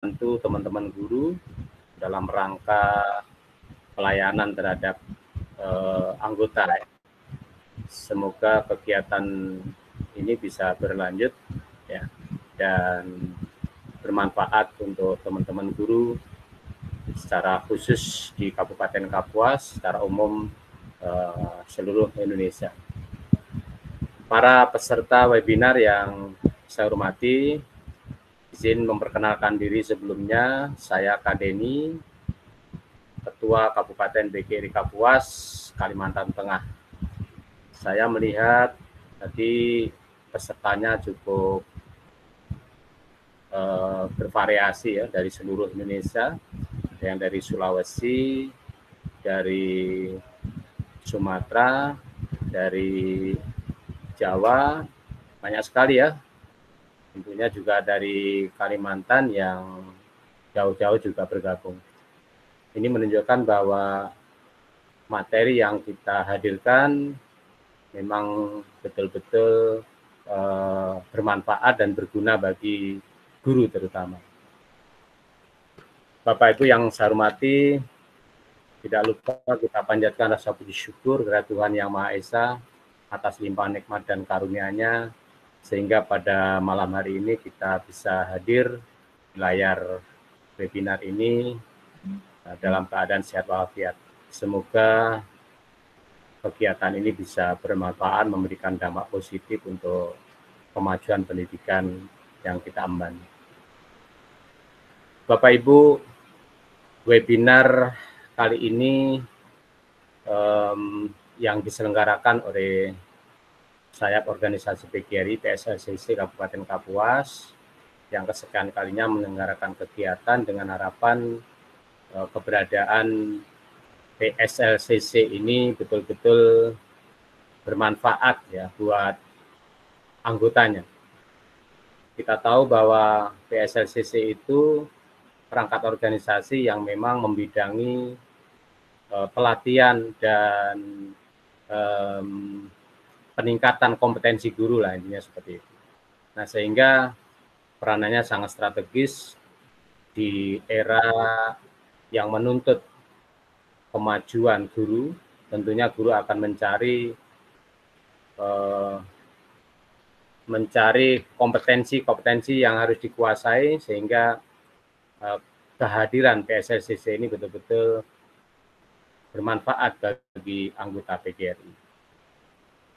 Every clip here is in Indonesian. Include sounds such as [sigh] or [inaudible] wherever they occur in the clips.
bantu teman-teman guru dalam rangka pelayanan terhadap eh, anggota. Ya. Semoga kegiatan ini bisa berlanjut ya dan bermanfaat untuk teman-teman guru secara khusus di Kabupaten Kapuas secara umum eh, seluruh Indonesia. Para peserta webinar yang saya hormati, Izin memperkenalkan diri sebelumnya, saya Kadeni, Ketua Kabupaten BKRI Kapuas, Kalimantan Tengah. Saya melihat tadi pesertanya cukup uh, bervariasi ya dari seluruh Indonesia, yang dari Sulawesi, dari Sumatera, dari Jawa, banyak sekali ya tentunya juga dari Kalimantan yang jauh-jauh juga bergabung. Ini menunjukkan bahwa materi yang kita hadirkan memang betul-betul eh, bermanfaat dan berguna bagi guru terutama. Bapak Ibu yang saya hormati, tidak lupa kita panjatkan rasa puji syukur kepada Tuhan Yang Maha Esa atas limpahan nikmat dan karunia-Nya sehingga pada malam hari ini kita bisa hadir di layar webinar ini eh, dalam keadaan sehat walafiat. Semoga kegiatan ini bisa bermanfaat memberikan dampak positif untuk kemajuan pendidikan yang kita emban. Bapak Ibu, webinar kali ini um, yang diselenggarakan oleh sayap organisasi PGRI PSSC Kabupaten Kapuas yang kesekian kalinya menyelenggarakan kegiatan dengan harapan eh, keberadaan PSLCC ini betul-betul bermanfaat ya buat anggotanya. Kita tahu bahwa PSLCC itu perangkat organisasi yang memang membidangi eh, pelatihan dan peningkatan kompetensi guru lah intinya seperti itu. Nah sehingga peranannya sangat strategis di era yang menuntut kemajuan guru, tentunya guru akan mencari eh, mencari kompetensi-kompetensi yang harus dikuasai sehingga eh, kehadiran PSLCC ini betul-betul bermanfaat bagi anggota PGRI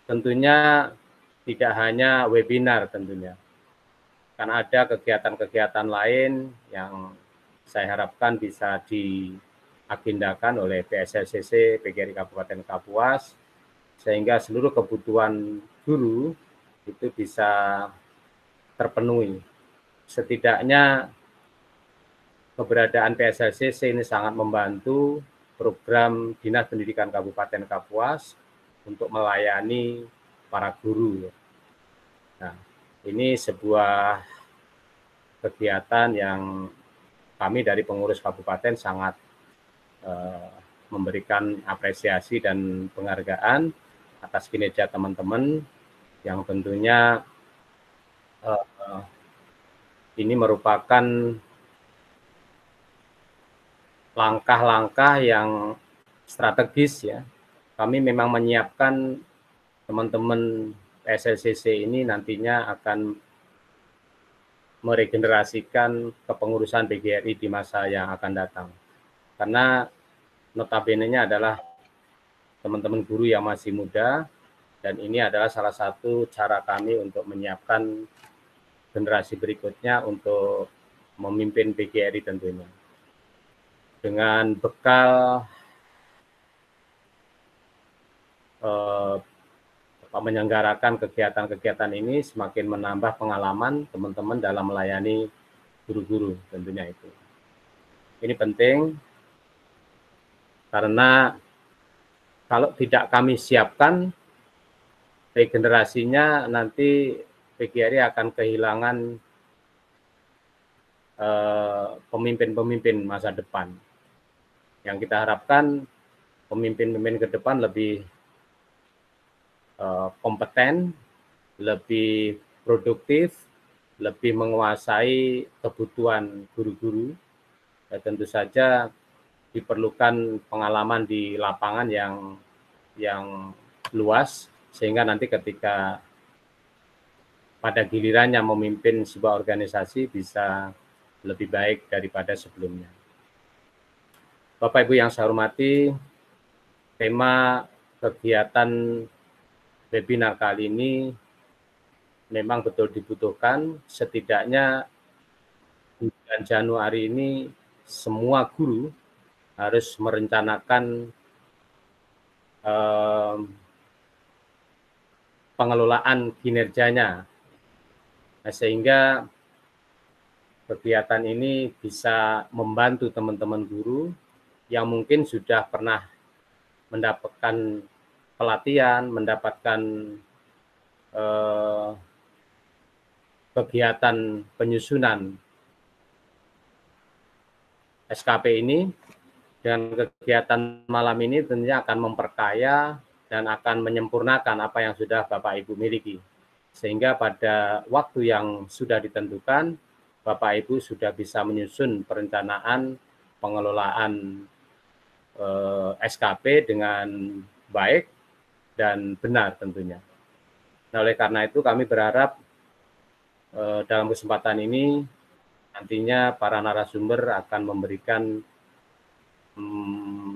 tentunya tidak hanya webinar tentunya. Kan ada kegiatan-kegiatan lain yang saya harapkan bisa diagendakan oleh PSSCC PGRI Kabupaten Kapuas sehingga seluruh kebutuhan guru itu bisa terpenuhi. Setidaknya keberadaan PSLCC ini sangat membantu program Dinas Pendidikan Kabupaten Kapuas untuk melayani para guru. Nah, ini sebuah kegiatan yang kami dari pengurus kabupaten sangat eh, memberikan apresiasi dan penghargaan atas kinerja teman-teman yang tentunya eh, ini merupakan langkah-langkah yang strategis ya kami memang menyiapkan teman-teman SLCC ini nantinya akan meregenerasikan kepengurusan BGRI di masa yang akan datang. Karena notabene-nya adalah teman-teman guru yang masih muda dan ini adalah salah satu cara kami untuk menyiapkan generasi berikutnya untuk memimpin BGRI tentunya. Dengan bekal eh, menyelenggarakan kegiatan-kegiatan ini semakin menambah pengalaman teman-teman dalam melayani guru-guru tentunya itu. Ini penting karena kalau tidak kami siapkan regenerasinya nanti PGRI akan kehilangan eh, pemimpin-pemimpin masa depan. Yang kita harapkan pemimpin-pemimpin ke depan lebih Eh, kompeten, lebih produktif, lebih menguasai kebutuhan guru-guru. Ya, tentu saja diperlukan pengalaman di lapangan yang yang luas sehingga nanti ketika pada gilirannya memimpin sebuah organisasi bisa lebih baik daripada sebelumnya. Bapak Ibu yang saya hormati, tema kegiatan webinar kali ini memang betul dibutuhkan setidaknya bulan Januari ini semua guru harus merencanakan eh, pengelolaan kinerjanya nah, sehingga kegiatan ini bisa membantu teman-teman guru yang mungkin sudah pernah mendapatkan pelatihan, mendapatkan eh, kegiatan penyusunan SKP ini dan kegiatan malam ini tentunya akan memperkaya dan akan menyempurnakan apa yang sudah Bapak Ibu miliki. Sehingga pada waktu yang sudah ditentukan, Bapak Ibu sudah bisa menyusun perencanaan pengelolaan eh, SKP dengan baik dan benar tentunya. Nah, oleh karena itu kami berharap eh, dalam kesempatan ini nantinya para narasumber akan memberikan hmm,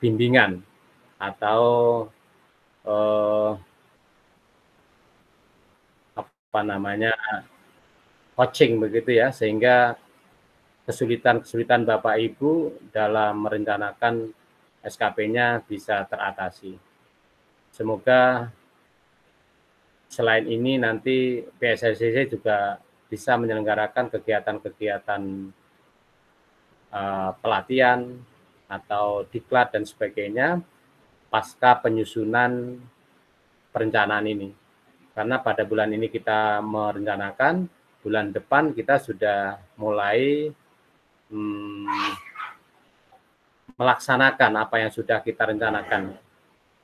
bimbingan atau eh, apa namanya coaching begitu ya sehingga kesulitan-kesulitan Bapak Ibu dalam merencanakan SKP-nya bisa teratasi semoga selain ini nanti PSSCC juga bisa menyelenggarakan kegiatan-kegiatan uh, pelatihan atau diklat dan sebagainya pasca penyusunan perencanaan ini. Karena pada bulan ini kita merencanakan, bulan depan kita sudah mulai hmm, melaksanakan apa yang sudah kita rencanakan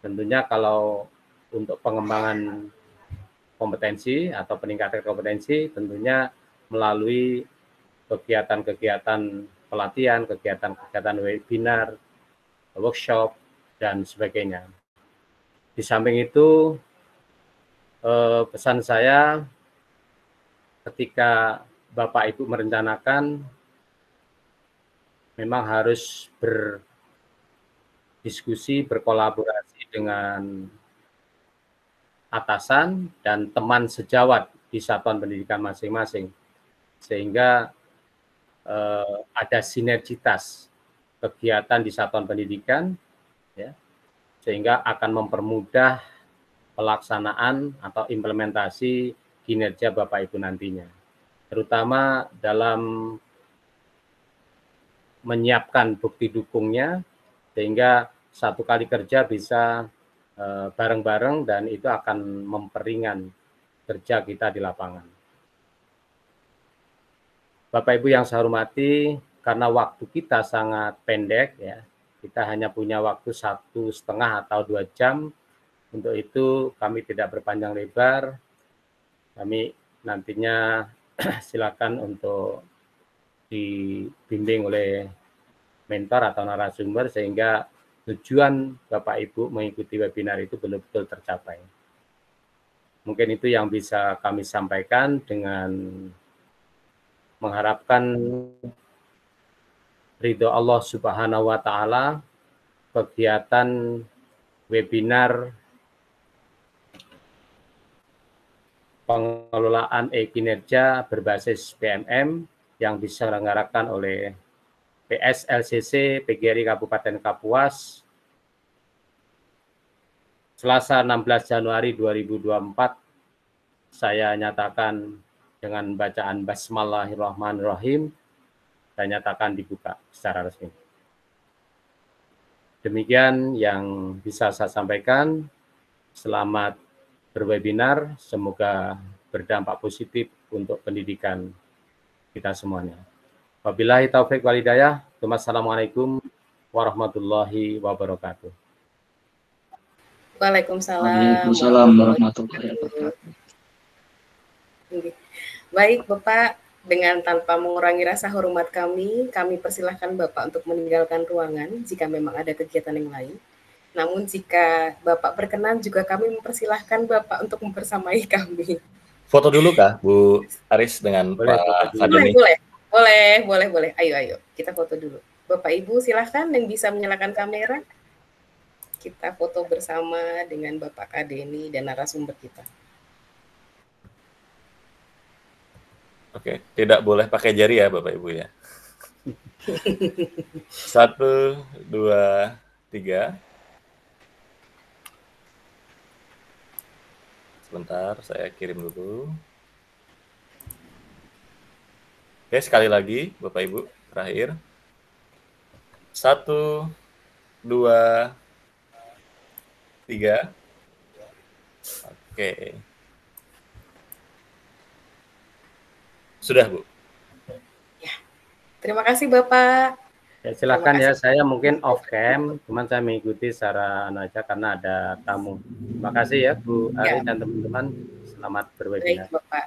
tentunya kalau untuk pengembangan kompetensi atau peningkatan kompetensi tentunya melalui kegiatan-kegiatan pelatihan, kegiatan-kegiatan webinar, workshop, dan sebagainya. Di samping itu, eh, pesan saya ketika Bapak Ibu merencanakan memang harus berdiskusi, berkolaborasi dengan atasan dan teman sejawat di satuan pendidikan masing-masing sehingga eh, ada sinergitas kegiatan di satuan pendidikan ya sehingga akan mempermudah pelaksanaan atau implementasi kinerja Bapak Ibu nantinya terutama dalam menyiapkan bukti dukungnya sehingga satu kali kerja bisa e, bareng-bareng dan itu akan memperingan kerja kita di lapangan. Bapak Ibu yang saya hormati, karena waktu kita sangat pendek ya, kita hanya punya waktu satu setengah atau dua jam. Untuk itu kami tidak berpanjang lebar. Kami nantinya [clears throat] silakan untuk dibimbing oleh mentor atau narasumber sehingga tujuan Bapak Ibu mengikuti webinar itu betul-betul tercapai. Mungkin itu yang bisa kami sampaikan dengan mengharapkan ridho Allah Subhanahu wa taala kegiatan webinar pengelolaan e-kinerja berbasis PMM yang diselenggarakan oleh PSLCC LCC PGRI Kabupaten Kapuas Selasa 16 Januari 2024 saya nyatakan dengan bacaan Basmalahirrahmanirrahim saya nyatakan dibuka secara resmi. Demikian yang bisa saya sampaikan. Selamat berwebinar, semoga berdampak positif untuk pendidikan kita semuanya. Wabillahi taufik walidayah. Assalamualaikum warahmatullahi wabarakatuh. Waalaikumsalam. Waalaikumsalam warahmatullahi wabarakatuh. Baik Bapak, dengan tanpa mengurangi rasa hormat kami, kami persilahkan Bapak untuk meninggalkan ruangan jika memang ada kegiatan yang lain. Namun jika Bapak berkenan juga kami mempersilahkan Bapak untuk mempersamai kami. Foto dulu kah Bu Aris dengan boleh, Pak Sadoni? Boleh, boleh. Boleh, boleh, boleh. Ayo, ayo. Kita foto dulu. Bapak Ibu silahkan yang bisa menyalakan kamera. Kita foto bersama dengan Bapak Kadeni dan narasumber kita. Oke, tidak boleh pakai jari ya Bapak Ibu ya. [laughs] Satu, dua, tiga. Sebentar, saya kirim dulu. Oke, sekali lagi Bapak Ibu, terakhir. Satu, dua, tiga. Oke. Sudah, Bu. Ya. Terima kasih, Bapak. Ya, silakan ya. Saya mungkin off cam, cuman saya mengikuti secara anu aja karena ada tamu. Terima kasih ya, Bu Ari ya. dan teman-teman. Selamat berwebinar. Baik, Bapak.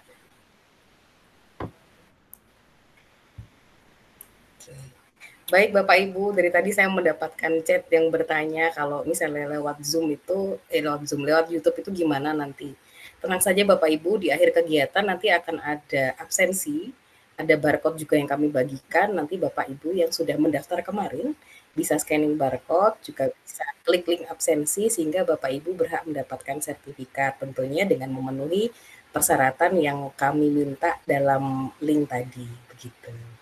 Baik Bapak Ibu, dari tadi saya mendapatkan chat yang bertanya kalau misalnya lewat Zoom itu, eh, lewat Zoom, lewat YouTube itu gimana nanti. Tenang saja Bapak Ibu, di akhir kegiatan nanti akan ada absensi, ada barcode juga yang kami bagikan, nanti Bapak Ibu yang sudah mendaftar kemarin bisa scanning barcode, juga bisa klik link absensi sehingga Bapak Ibu berhak mendapatkan sertifikat tentunya dengan memenuhi persyaratan yang kami minta dalam link tadi begitu.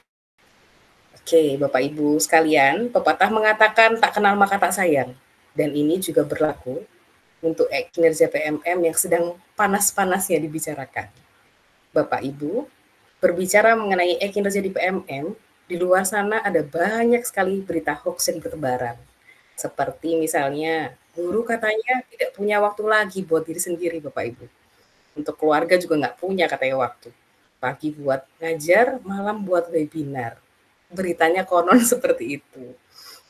Oke, Bapak Ibu sekalian, pepatah mengatakan tak kenal maka tak sayang. Dan ini juga berlaku untuk kinerja PMM yang sedang panas-panasnya dibicarakan. Bapak Ibu, berbicara mengenai kinerja di PMM, di luar sana ada banyak sekali berita hoax yang bertebaran. Seperti misalnya, guru katanya tidak punya waktu lagi buat diri sendiri, Bapak Ibu. Untuk keluarga juga nggak punya katanya waktu. Pagi buat ngajar, malam buat webinar beritanya konon [laughs] seperti itu.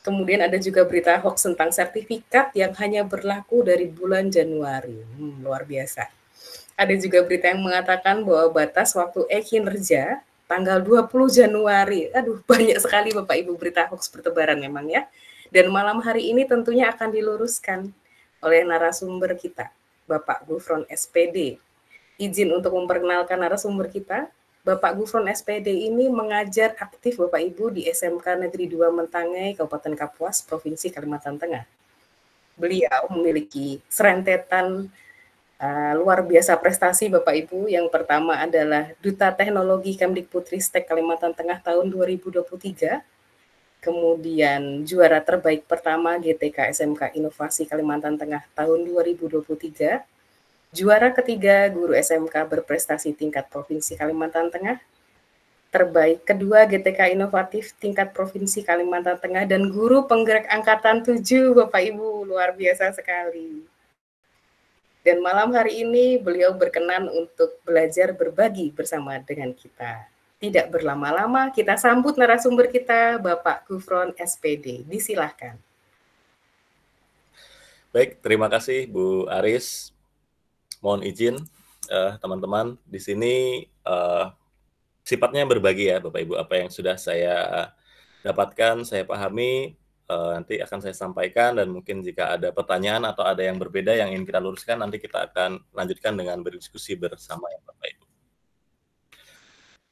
Kemudian ada juga berita hoax tentang sertifikat yang hanya berlaku dari bulan Januari. Hmm, luar biasa. Ada juga berita yang mengatakan bahwa batas waktu e-kinerja tanggal 20 Januari. Aduh, [laughs] banyak sekali Bapak Ibu berita hoax bertebaran memang ya. Dan malam hari ini tentunya akan diluruskan oleh narasumber kita, Bapak Gufron SPD. Izin untuk memperkenalkan narasumber kita, Bapak Gufron SPD ini mengajar aktif Bapak Ibu di SMK Negeri 2 Mentangai, Kabupaten Kapuas, Provinsi Kalimantan Tengah. Beliau memiliki serentetan uh, luar biasa prestasi Bapak Ibu. Yang pertama adalah Duta Teknologi Stek Kalimantan Tengah tahun 2023, kemudian juara terbaik pertama GTK SMK Inovasi Kalimantan Tengah tahun 2023, Juara ketiga guru SMK berprestasi tingkat Provinsi Kalimantan Tengah, terbaik kedua GTK inovatif tingkat Provinsi Kalimantan Tengah dan guru penggerak angkatan 7 Bapak Ibu luar biasa sekali. Dan malam hari ini beliau berkenan untuk belajar berbagi bersama dengan kita. Tidak berlama-lama kita sambut narasumber kita Bapak Gufron SPD. Disilahkan. Baik, terima kasih Bu Aris mohon izin eh, teman-teman uh, di sini uh, sifatnya berbagi ya Bapak Ibu apa yang sudah saya dapatkan, saya pahami uh, nanti akan saya sampaikan dan mungkin jika ada pertanyaan atau ada yang berbeda yang ingin kita luruskan nanti kita akan lanjutkan dengan berdiskusi bersama ya Bapak Ibu.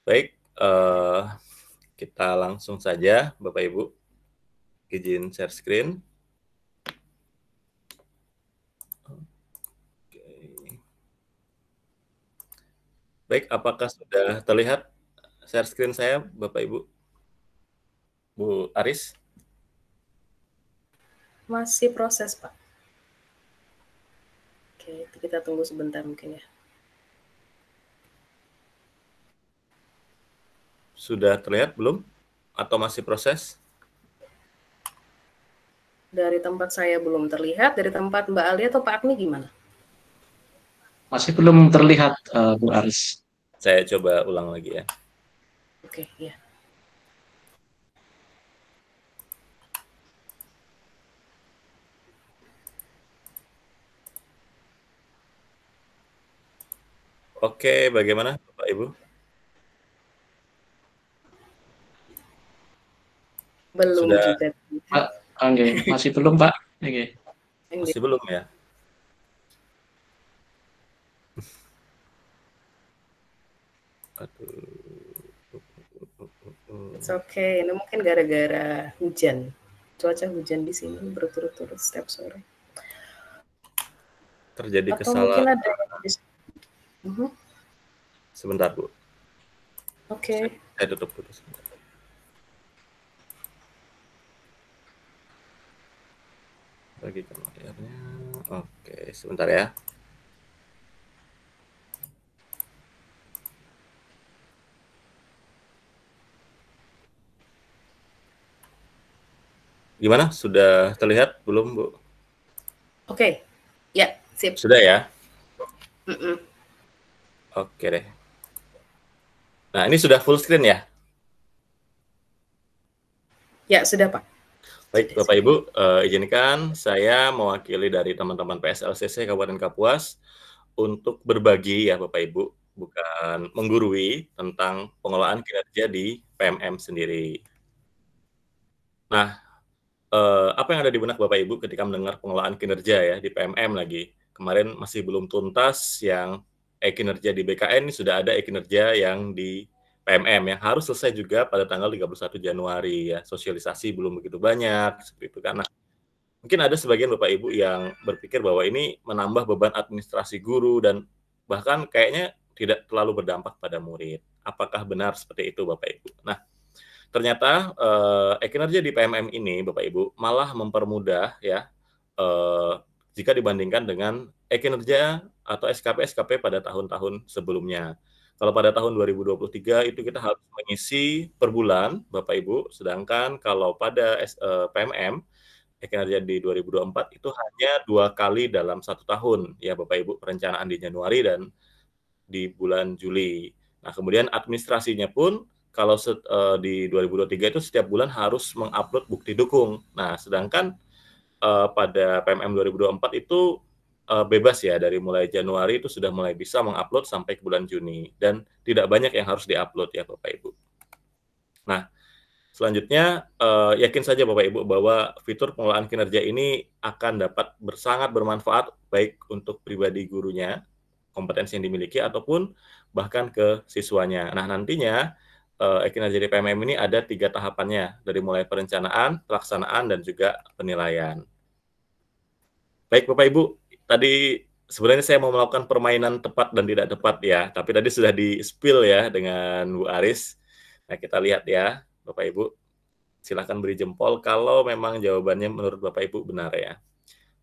Baik, uh, kita langsung saja Bapak Ibu izin share screen. Baik, apakah sudah terlihat share screen saya, Bapak Ibu? Bu Aris? Masih proses, Pak. Oke, kita tunggu sebentar mungkin ya. Sudah terlihat belum? Atau masih proses? Dari tempat saya belum terlihat, dari tempat Mbak Ali atau Pak Agni gimana? Masih belum terlihat uh, Bu Aris. Saya coba ulang lagi ya. Oke, okay, ya. Oke, okay, bagaimana Bapak Ibu? Belum Sudah... juga. Pak, okay. masih belum Pak. Okay. Masih belum ya? It's okay. Ini mungkin gara-gara hujan. Cuaca hujan di sini berturut-turut setiap sore. Terjadi Atau kesalahan. ada... Uh -huh. Mhm. Sebentar, Bu. Oke. Okay. Saya tutup dulu sebentar. Bagikan layarnya. Oke, okay, sebentar ya. Gimana? Sudah terlihat belum, Bu? Oke. Okay. Ya, sip. Sudah ya? Mm -mm. Oke okay deh. Nah, ini sudah full screen ya? Ya, sudah Pak. Baik, Bapak Ibu, uh, izinkan saya mewakili dari teman-teman PSLCC Kabupaten Kapuas untuk berbagi ya Bapak Ibu, bukan menggurui tentang pengelolaan kinerja di PMM sendiri. Nah, Eh, apa yang ada di benak Bapak Ibu ketika mendengar pengelolaan kinerja ya di PMM lagi? Kemarin masih belum tuntas yang e-kinerja di BKN, sudah ada e-kinerja yang di PMM yang harus selesai juga pada tanggal 31 Januari ya. Sosialisasi belum begitu banyak seperti itu karena mungkin ada sebagian Bapak Ibu yang berpikir bahwa ini menambah beban administrasi guru dan bahkan kayaknya tidak terlalu berdampak pada murid. Apakah benar seperti itu Bapak Ibu? Nah, ternyata eh, kinerja di PMM ini Bapak Ibu malah mempermudah ya eh, jika dibandingkan dengan e-kinerja atau SKP-SKP pada tahun-tahun sebelumnya. Kalau pada tahun 2023 itu kita harus mengisi per bulan, Bapak Ibu, sedangkan kalau pada eh, PMM e-kinerja di 2024 itu hanya dua kali dalam satu tahun, ya Bapak Ibu, perencanaan di Januari dan di bulan Juli. Nah, kemudian administrasinya pun kalau eh, di 2023 itu setiap bulan harus mengupload bukti dukung. Nah, sedangkan eh, pada PMM 2024 itu eh, bebas ya dari mulai Januari itu sudah mulai bisa mengupload sampai ke bulan Juni dan tidak banyak yang harus diupload ya Bapak Ibu. Nah, selanjutnya yakin saja Bapak Ibu bahwa fitur pengelolaan kinerja ini akan dapat bersangat bermanfaat baik untuk pribadi gurunya, kompetensi yang dimiliki ataupun bahkan ke siswanya. Nah, nantinya uh, eh, kinerja PMM ini ada tiga tahapannya, dari mulai perencanaan, pelaksanaan, dan juga penilaian. Baik Bapak Ibu, tadi sebenarnya saya mau melakukan permainan tepat dan tidak tepat ya, tapi tadi sudah di-spill ya dengan Bu Aris. Nah kita lihat ya Bapak Ibu, silahkan beri jempol kalau memang jawabannya menurut Bapak Ibu benar ya.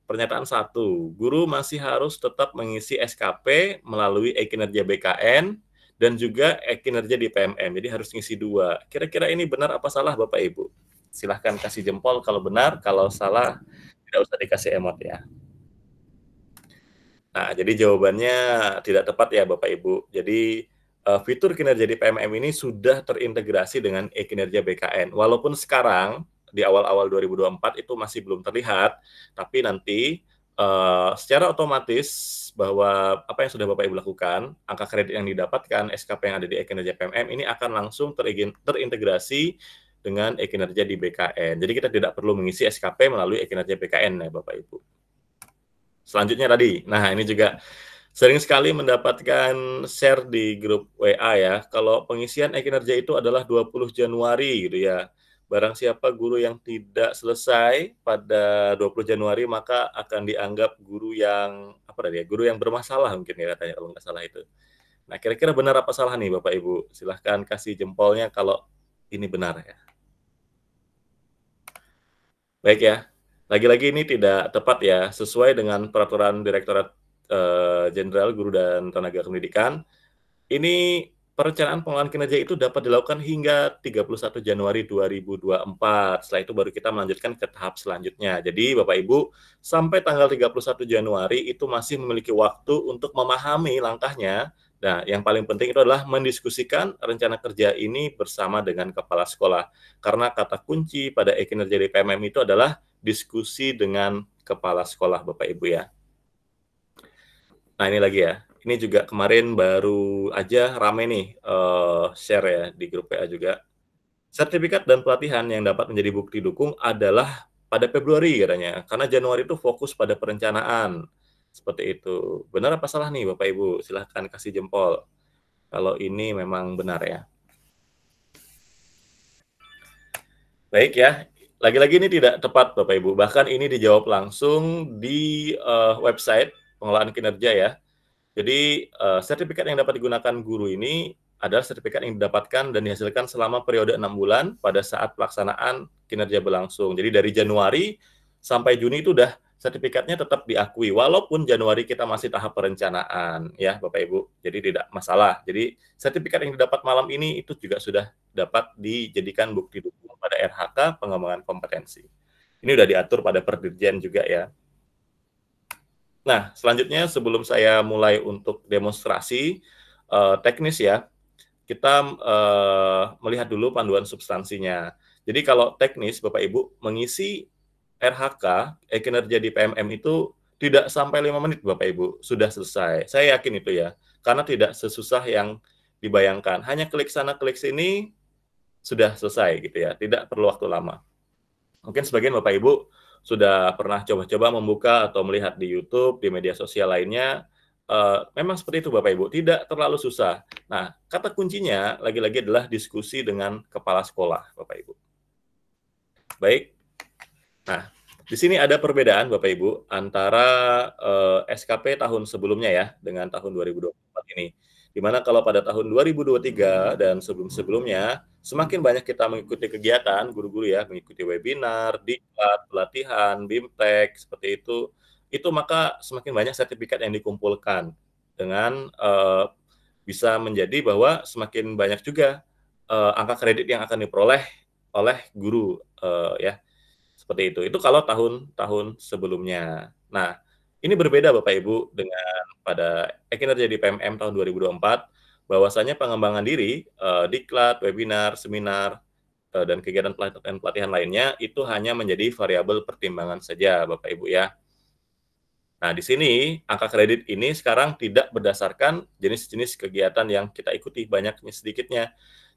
Pernyataan satu, guru masih harus tetap mengisi SKP melalui e-kinerja BKN dan juga kinerja di PMM. Jadi harus ngisi dua. Kira-kira ini benar apa salah Bapak Ibu? Silahkan kasih jempol kalau benar, kalau salah tidak usah dikasih emot ya. Nah, jadi jawabannya tidak tepat ya Bapak Ibu. Jadi eh, fitur kinerja di PMM ini sudah terintegrasi dengan e-kinerja BKN. Walaupun sekarang di awal-awal 2024 itu masih belum terlihat, tapi nanti uh, secara otomatis bahwa apa yang sudah Bapak Ibu lakukan, angka kredit yang didapatkan, SKP yang ada di e-kinerja PMM ini akan langsung terintegrasi dengan e-kinerja di BKN. Jadi kita tidak perlu mengisi SKP melalui e-kinerja BKN ya Bapak Ibu. Selanjutnya tadi, nah ini juga sering sekali mendapatkan share di grup WA ya. Kalau pengisian e-kinerja itu adalah 20 Januari gitu ya. Barang siapa guru yang tidak selesai pada 20 Januari maka akan dianggap guru yang apa tadi ya? Guru yang bermasalah mungkin ya katanya kalau nggak salah itu. Nah, kira-kira benar apa salah nih Bapak Ibu? Silahkan kasih jempolnya kalau ini benar ya. Baik ya. Lagi-lagi ini tidak tepat ya, sesuai dengan peraturan Direktorat eh, Jenderal eh, Guru dan Tenaga Pendidikan. Ini perencanaan pengelolaan kinerja itu dapat dilakukan hingga 31 Januari 2024. Setelah itu baru kita melanjutkan ke tahap selanjutnya. Jadi Bapak Ibu, sampai tanggal 31 Januari itu masih memiliki waktu untuk memahami langkahnya. Nah, yang paling penting itu adalah mendiskusikan rencana kerja ini bersama dengan kepala sekolah. Karena kata kunci pada e-kinerja di PMM itu adalah diskusi dengan kepala sekolah Bapak Ibu ya. Nah, ini lagi ya. Ini juga kemarin baru aja rame nih uh, share ya di grup PA juga. Sertifikat dan pelatihan yang dapat menjadi bukti dukung adalah pada Februari katanya. Karena Januari itu fokus pada perencanaan. Seperti itu. Benar apa salah nih Bapak Ibu? Silahkan kasih jempol. Kalau ini memang benar ya. Baik ya, lagi-lagi ini tidak tepat Bapak Ibu. Bahkan ini dijawab langsung di uh, website pengelolaan kinerja ya. Jadi uh, sertifikat yang dapat digunakan guru ini adalah sertifikat yang didapatkan dan dihasilkan selama periode enam bulan pada saat pelaksanaan kinerja berlangsung. Jadi dari Januari sampai Juni itu sudah sertifikatnya tetap diakui walaupun Januari kita masih tahap perencanaan ya Bapak Ibu. Jadi tidak masalah. Jadi sertifikat yang didapat malam ini itu juga sudah dapat dijadikan bukti dukungan pada RHK pengembangan kompetensi. Ini sudah diatur pada perdirjen juga ya. Nah, selanjutnya sebelum saya mulai untuk demonstrasi uh, teknis ya, kita uh, melihat dulu panduan substansinya. Jadi kalau teknis, Bapak Ibu, mengisi RHK, eh, kinerja di PMM itu tidak sampai lima menit Bapak Ibu, sudah selesai. Saya yakin itu ya, karena tidak sesusah yang dibayangkan. Hanya klik sana, klik sini, sudah selesai gitu ya, tidak perlu waktu lama. Mungkin sebagian Bapak Ibu sudah pernah coba-coba membuka atau melihat di YouTube, di media sosial lainnya, uh, memang seperti itu Bapak Ibu, tidak terlalu susah. Nah, kata kuncinya lagi-lagi adalah diskusi dengan kepala sekolah, Bapak Ibu. Baik. Nah, di sini ada perbedaan Bapak Ibu antara uh, eh, SKP tahun sebelumnya ya dengan tahun 2024 ini di mana kalau pada tahun 2023 dan sebelum-sebelumnya, semakin banyak kita mengikuti kegiatan, guru-guru ya, mengikuti webinar, diklat, pelatihan, bimtek, seperti itu, itu maka semakin banyak sertifikat yang dikumpulkan dengan uh, bisa menjadi bahwa semakin banyak juga uh, angka kredit yang akan diperoleh oleh guru uh, ya seperti itu. Itu kalau tahun-tahun sebelumnya. Nah, ini berbeda Bapak Ibu dengan pada eh, kinerja di PMM tahun 2024 bahwasanya pengembangan diri, uh, diklat, webinar, seminar, uh, dan kegiatan pelatihan-pelatihan lainnya itu hanya menjadi variabel pertimbangan saja Bapak Ibu ya. Nah, di sini angka kredit ini sekarang tidak berdasarkan jenis-jenis kegiatan yang kita ikuti banyaknya sedikitnya,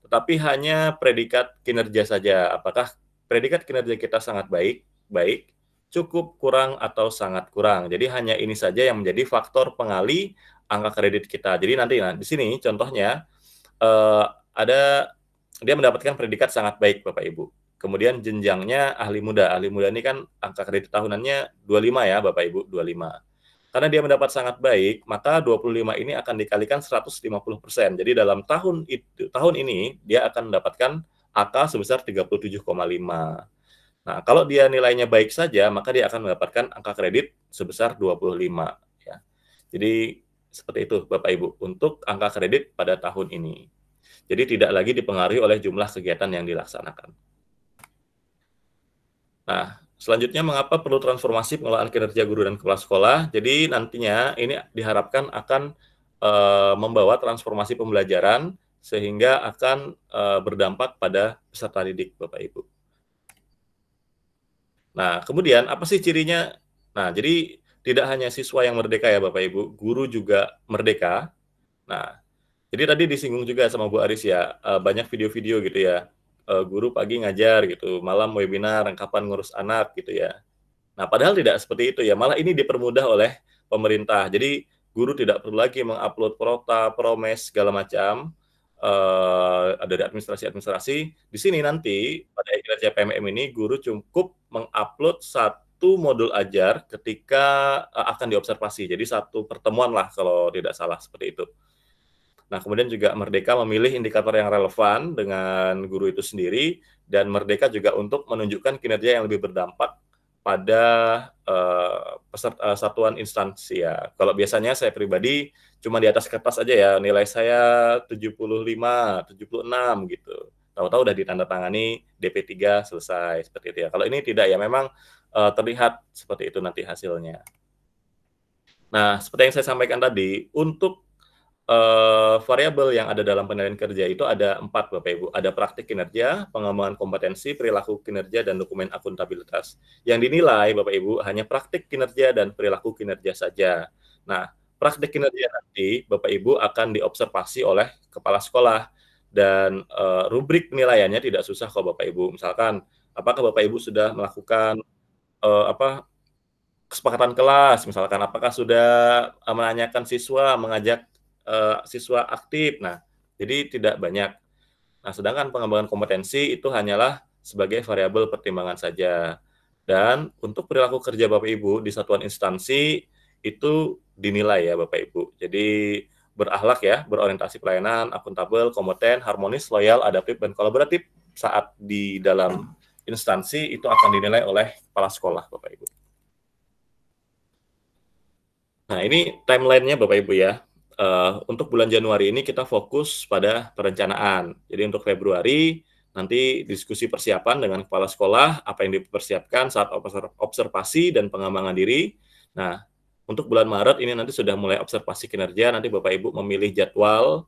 tetapi hanya predikat kinerja saja. Apakah predikat kinerja kita sangat baik, baik cukup kurang atau sangat kurang. Jadi hanya ini saja yang menjadi faktor pengali angka kredit kita. Jadi nanti nah, di sini contohnya uh, ada dia mendapatkan predikat sangat baik Bapak Ibu. Kemudian jenjangnya ahli muda. Ahli muda ini kan angka kredit tahunannya 25 ya Bapak Ibu, 25. Karena dia mendapat sangat baik, maka 25 ini akan dikalikan 150%. Jadi dalam tahun itu, tahun ini dia akan mendapatkan angka sebesar lima Nah, kalau dia nilainya baik saja, maka dia akan mendapatkan angka kredit sebesar 25 ya. Jadi seperti itu Bapak Ibu untuk angka kredit pada tahun ini. Jadi tidak lagi dipengaruhi oleh jumlah kegiatan yang dilaksanakan. Nah, selanjutnya mengapa perlu transformasi pengelolaan kinerja guru dan kepala sekolah? Jadi nantinya ini diharapkan akan e, membawa transformasi pembelajaran sehingga akan e, berdampak pada peserta didik Bapak Ibu. Nah, kemudian apa sih cirinya? Nah, jadi tidak hanya siswa yang merdeka ya Bapak Ibu, guru juga merdeka. Nah, jadi tadi disinggung juga sama Bu Aris ya, eh, banyak video-video gitu ya. Eh, guru pagi ngajar gitu, malam webinar, rangkapan ngurus anak gitu ya. Nah, padahal tidak seperti itu ya, malah ini dipermudah oleh pemerintah. Jadi guru tidak perlu lagi mengupload prota, promes segala macam uh, eh, dari administrasi-administrasi di sini nanti pada akhirnya CPMM ini guru cukup mengupload satu modul ajar ketika uh, akan diobservasi. Jadi satu pertemuan lah kalau tidak salah seperti itu. Nah, kemudian juga Merdeka memilih indikator yang relevan dengan guru itu sendiri dan Merdeka juga untuk menunjukkan kinerja yang lebih berdampak pada uh, eh, peserta, uh, eh, satuan instansi ya. Kalau biasanya saya pribadi cuma di atas kertas aja ya, nilai saya 75, 76 gitu. Tahu-tahu udah ditandatangani DP3 selesai seperti itu ya. Kalau ini tidak ya memang uh, terlihat seperti itu nanti hasilnya. Nah, seperti yang saya sampaikan tadi, untuk uh, eh, variabel yang ada dalam penilaian kerja itu ada empat Bapak Ibu. Ada praktik kinerja, pengembangan kompetensi, perilaku kinerja, dan dokumen akuntabilitas. Yang dinilai Bapak Ibu hanya praktik kinerja dan perilaku kinerja saja. Nah, praktik kinerja nanti Bapak Ibu akan diobservasi oleh kepala sekolah dan uh, rubrik penilaiannya tidak susah kalau Bapak Ibu. Misalkan apakah Bapak Ibu sudah melakukan uh, apa kesepakatan kelas misalkan apakah sudah menanyakan siswa mengajak uh, siswa aktif. Nah, jadi tidak banyak. Nah, sedangkan pengembangan kompetensi itu hanyalah sebagai variabel pertimbangan saja. Dan untuk perilaku kerja Bapak Ibu di satuan instansi itu dinilai ya Bapak Ibu. Jadi berakhlak ya, berorientasi pelayanan, akuntabel, kompeten, harmonis, loyal, adaptif dan kolaboratif saat di dalam instansi itu akan dinilai oleh kepala sekolah Bapak Ibu. Nah, ini timelinenya Bapak Ibu ya uh, untuk bulan Januari ini kita fokus pada perencanaan. Jadi untuk Februari nanti diskusi persiapan dengan kepala sekolah apa yang dipersiapkan saat observasi dan pengembangan diri. Nah, untuk bulan Maret ini nanti sudah mulai observasi kinerja. Nanti Bapak Ibu memilih jadwal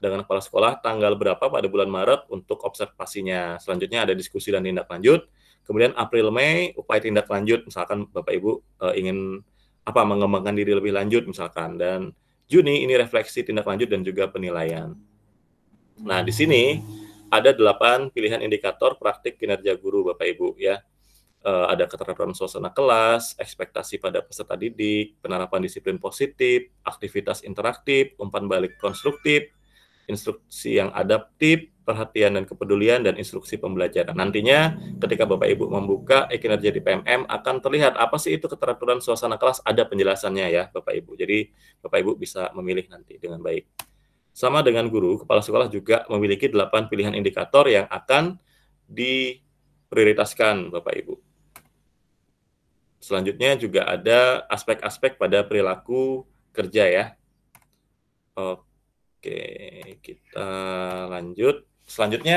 dengan kepala sekolah tanggal berapa pada bulan Maret untuk observasinya. Selanjutnya ada diskusi dan tindak lanjut. Kemudian April Mei upaya tindak lanjut misalkan Bapak Ibu uh, ingin apa mengembangkan diri lebih lanjut misalkan dan Juni ini refleksi tindak lanjut dan juga penilaian. Nah, di sini ada delapan pilihan indikator praktik kinerja guru Bapak Ibu ya. E, ada keteraturan suasana kelas, ekspektasi pada peserta didik, penerapan disiplin positif, aktivitas interaktif, umpan balik konstruktif, instruksi yang adaptif, perhatian dan kepedulian dan instruksi pembelajaran. Nantinya ketika Bapak Ibu membuka e-kinerja di PMM akan terlihat apa sih itu keteraturan suasana kelas ada penjelasannya ya Bapak Ibu. Jadi Bapak Ibu bisa memilih nanti dengan baik. Sama dengan guru, kepala sekolah juga memiliki 8 pilihan indikator yang akan diprioritaskan Bapak Ibu. Selanjutnya juga ada aspek-aspek pada perilaku kerja ya. Oke, kita lanjut. Selanjutnya,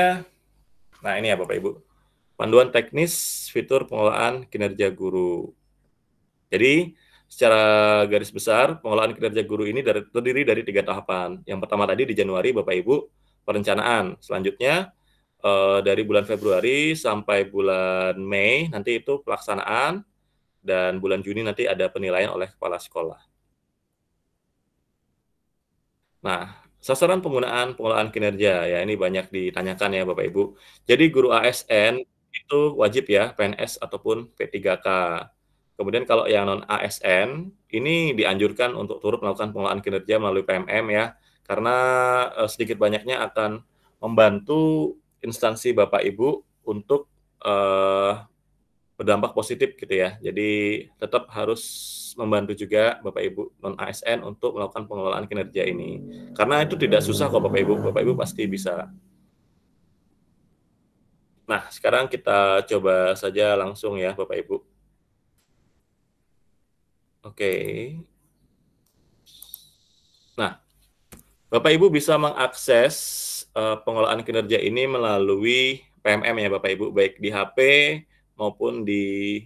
nah ini ya Bapak Ibu, panduan teknis fitur pengelolaan kinerja guru. Jadi, secara garis besar, pengelolaan kinerja guru ini dari, terdiri dari tiga tahapan. Yang pertama tadi di Januari, Bapak Ibu, perencanaan. Selanjutnya, eh, dari bulan Februari sampai bulan Mei, nanti itu pelaksanaan, dan bulan Juni nanti ada penilaian oleh kepala sekolah. Nah, Sasaran penggunaan pengelolaan kinerja, ya ini banyak ditanyakan ya Bapak Ibu. Jadi guru ASN itu wajib ya PNS ataupun P3K. Kemudian kalau yang non ASN ini dianjurkan untuk turut melakukan pengelolaan kinerja melalui PMM ya, karena eh, sedikit banyaknya akan membantu instansi Bapak Ibu untuk eh, berdampak positif gitu ya. Jadi tetap harus membantu juga Bapak Ibu non ASN untuk melakukan pengelolaan kinerja ini. Karena itu tidak susah kok Bapak Ibu, Bapak Ibu pasti bisa. Nah, sekarang kita coba saja langsung ya Bapak Ibu. Oke. Nah, Bapak Ibu bisa mengakses eh, pengelolaan kinerja ini melalui PMM ya Bapak Ibu, baik di HP maupun di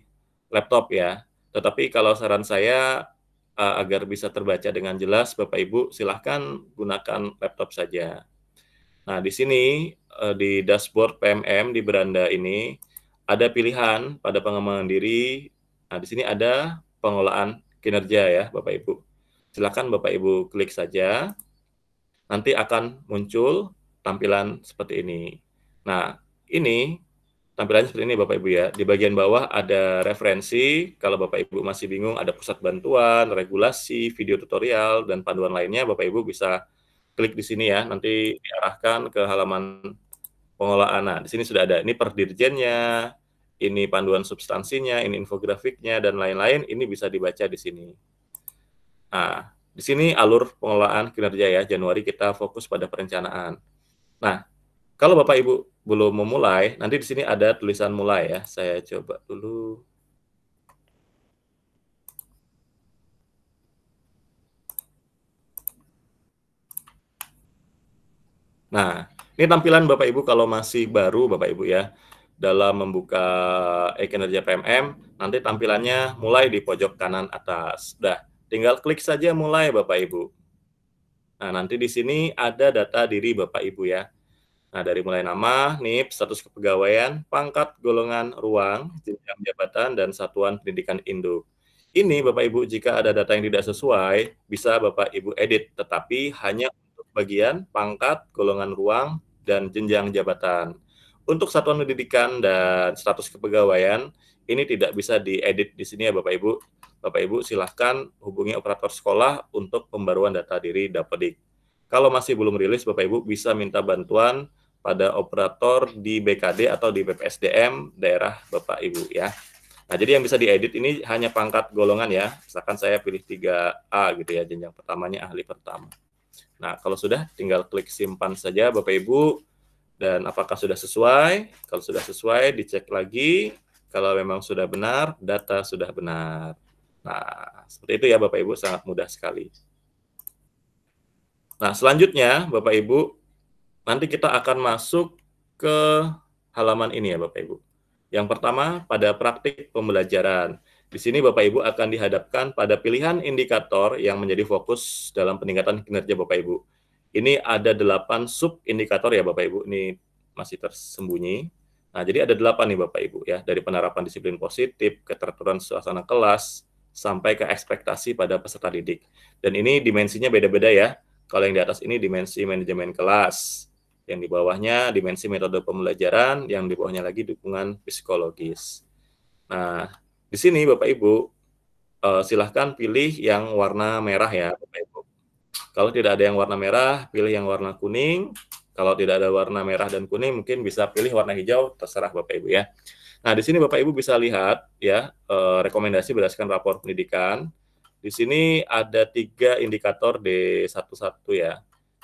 laptop ya. Tetapi kalau saran saya eh, agar bisa terbaca dengan jelas, Bapak Ibu silahkan gunakan laptop saja. Nah, di sini eh, di dashboard PMM di beranda ini ada pilihan pada pengembangan diri. Nah, di sini ada pengelolaan kinerja ya, Bapak Ibu. Silahkan Bapak Ibu klik saja. Nanti akan muncul tampilan seperti ini. Nah, ini tampilannya seperti ini Bapak Ibu ya. Di bagian bawah ada referensi, kalau Bapak Ibu masih bingung ada pusat bantuan, regulasi, video tutorial, dan panduan lainnya Bapak Ibu bisa klik di sini ya, nanti diarahkan ke halaman pengelolaan. Nah, di sini sudah ada, ini perdirjennya, ini panduan substansinya, ini infografiknya, dan lain-lain, ini bisa dibaca di sini. Nah, di sini alur pengelolaan kinerja ya, Januari kita fokus pada perencanaan. Nah, kalau Bapak Ibu belum memulai, nanti di sini ada tulisan mulai ya. Saya coba dulu. Nah, ini tampilan Bapak Ibu kalau masih baru Bapak Ibu ya dalam membuka e-kinerja PMM, nanti tampilannya mulai di pojok kanan atas. Sudah, tinggal klik saja mulai Bapak Ibu. Nah, nanti di sini ada data diri Bapak Ibu ya. Nah, dari mulai nama, NIP, status kepegawaian, pangkat, golongan, ruang, jenjang jabatan, dan satuan pendidikan induk. Ini Bapak Ibu jika ada data yang tidak sesuai bisa Bapak Ibu edit tetapi hanya untuk bagian pangkat, golongan ruang dan jenjang jabatan. Untuk satuan pendidikan dan status kepegawaian ini tidak bisa diedit di sini ya Bapak Ibu. Bapak Ibu silahkan hubungi operator sekolah untuk pembaruan data diri Dapodik. Kalau masih belum rilis Bapak Ibu bisa minta bantuan pada operator di BKD atau di BPSDM daerah Bapak Ibu ya. Nah, jadi yang bisa diedit ini hanya pangkat golongan ya. Misalkan saya pilih 3A gitu ya, jenjang pertamanya ahli pertama. Nah, kalau sudah tinggal klik simpan saja Bapak Ibu dan apakah sudah sesuai? Kalau sudah sesuai dicek lagi. Kalau memang sudah benar, data sudah benar. Nah, seperti itu ya Bapak Ibu, sangat mudah sekali. Nah, selanjutnya Bapak Ibu Nanti kita akan masuk ke halaman ini ya Bapak Ibu. Yang pertama pada praktik pembelajaran. Di sini Bapak Ibu akan dihadapkan pada pilihan indikator yang menjadi fokus dalam peningkatan kinerja Bapak Ibu. Ini ada delapan sub indikator ya Bapak Ibu. Ini masih tersembunyi. Nah, jadi ada delapan nih Bapak Ibu ya, dari penerapan disiplin positif, keteraturan suasana kelas, sampai ke ekspektasi pada peserta didik. Dan ini dimensinya beda-beda ya. Kalau yang di atas ini dimensi manajemen kelas, yang di bawahnya dimensi metode pembelajaran, yang di bawahnya lagi dukungan psikologis. Nah, di sini Bapak Ibu uh, silahkan pilih yang warna merah ya Bapak Ibu. Kalau tidak ada yang warna merah, pilih yang warna kuning. Kalau tidak ada warna merah dan kuning, mungkin bisa pilih warna hijau, terserah Bapak Ibu ya. Nah, di sini Bapak Ibu bisa lihat ya eh, rekomendasi berdasarkan rapor pendidikan. Di sini ada tiga indikator D11 ya.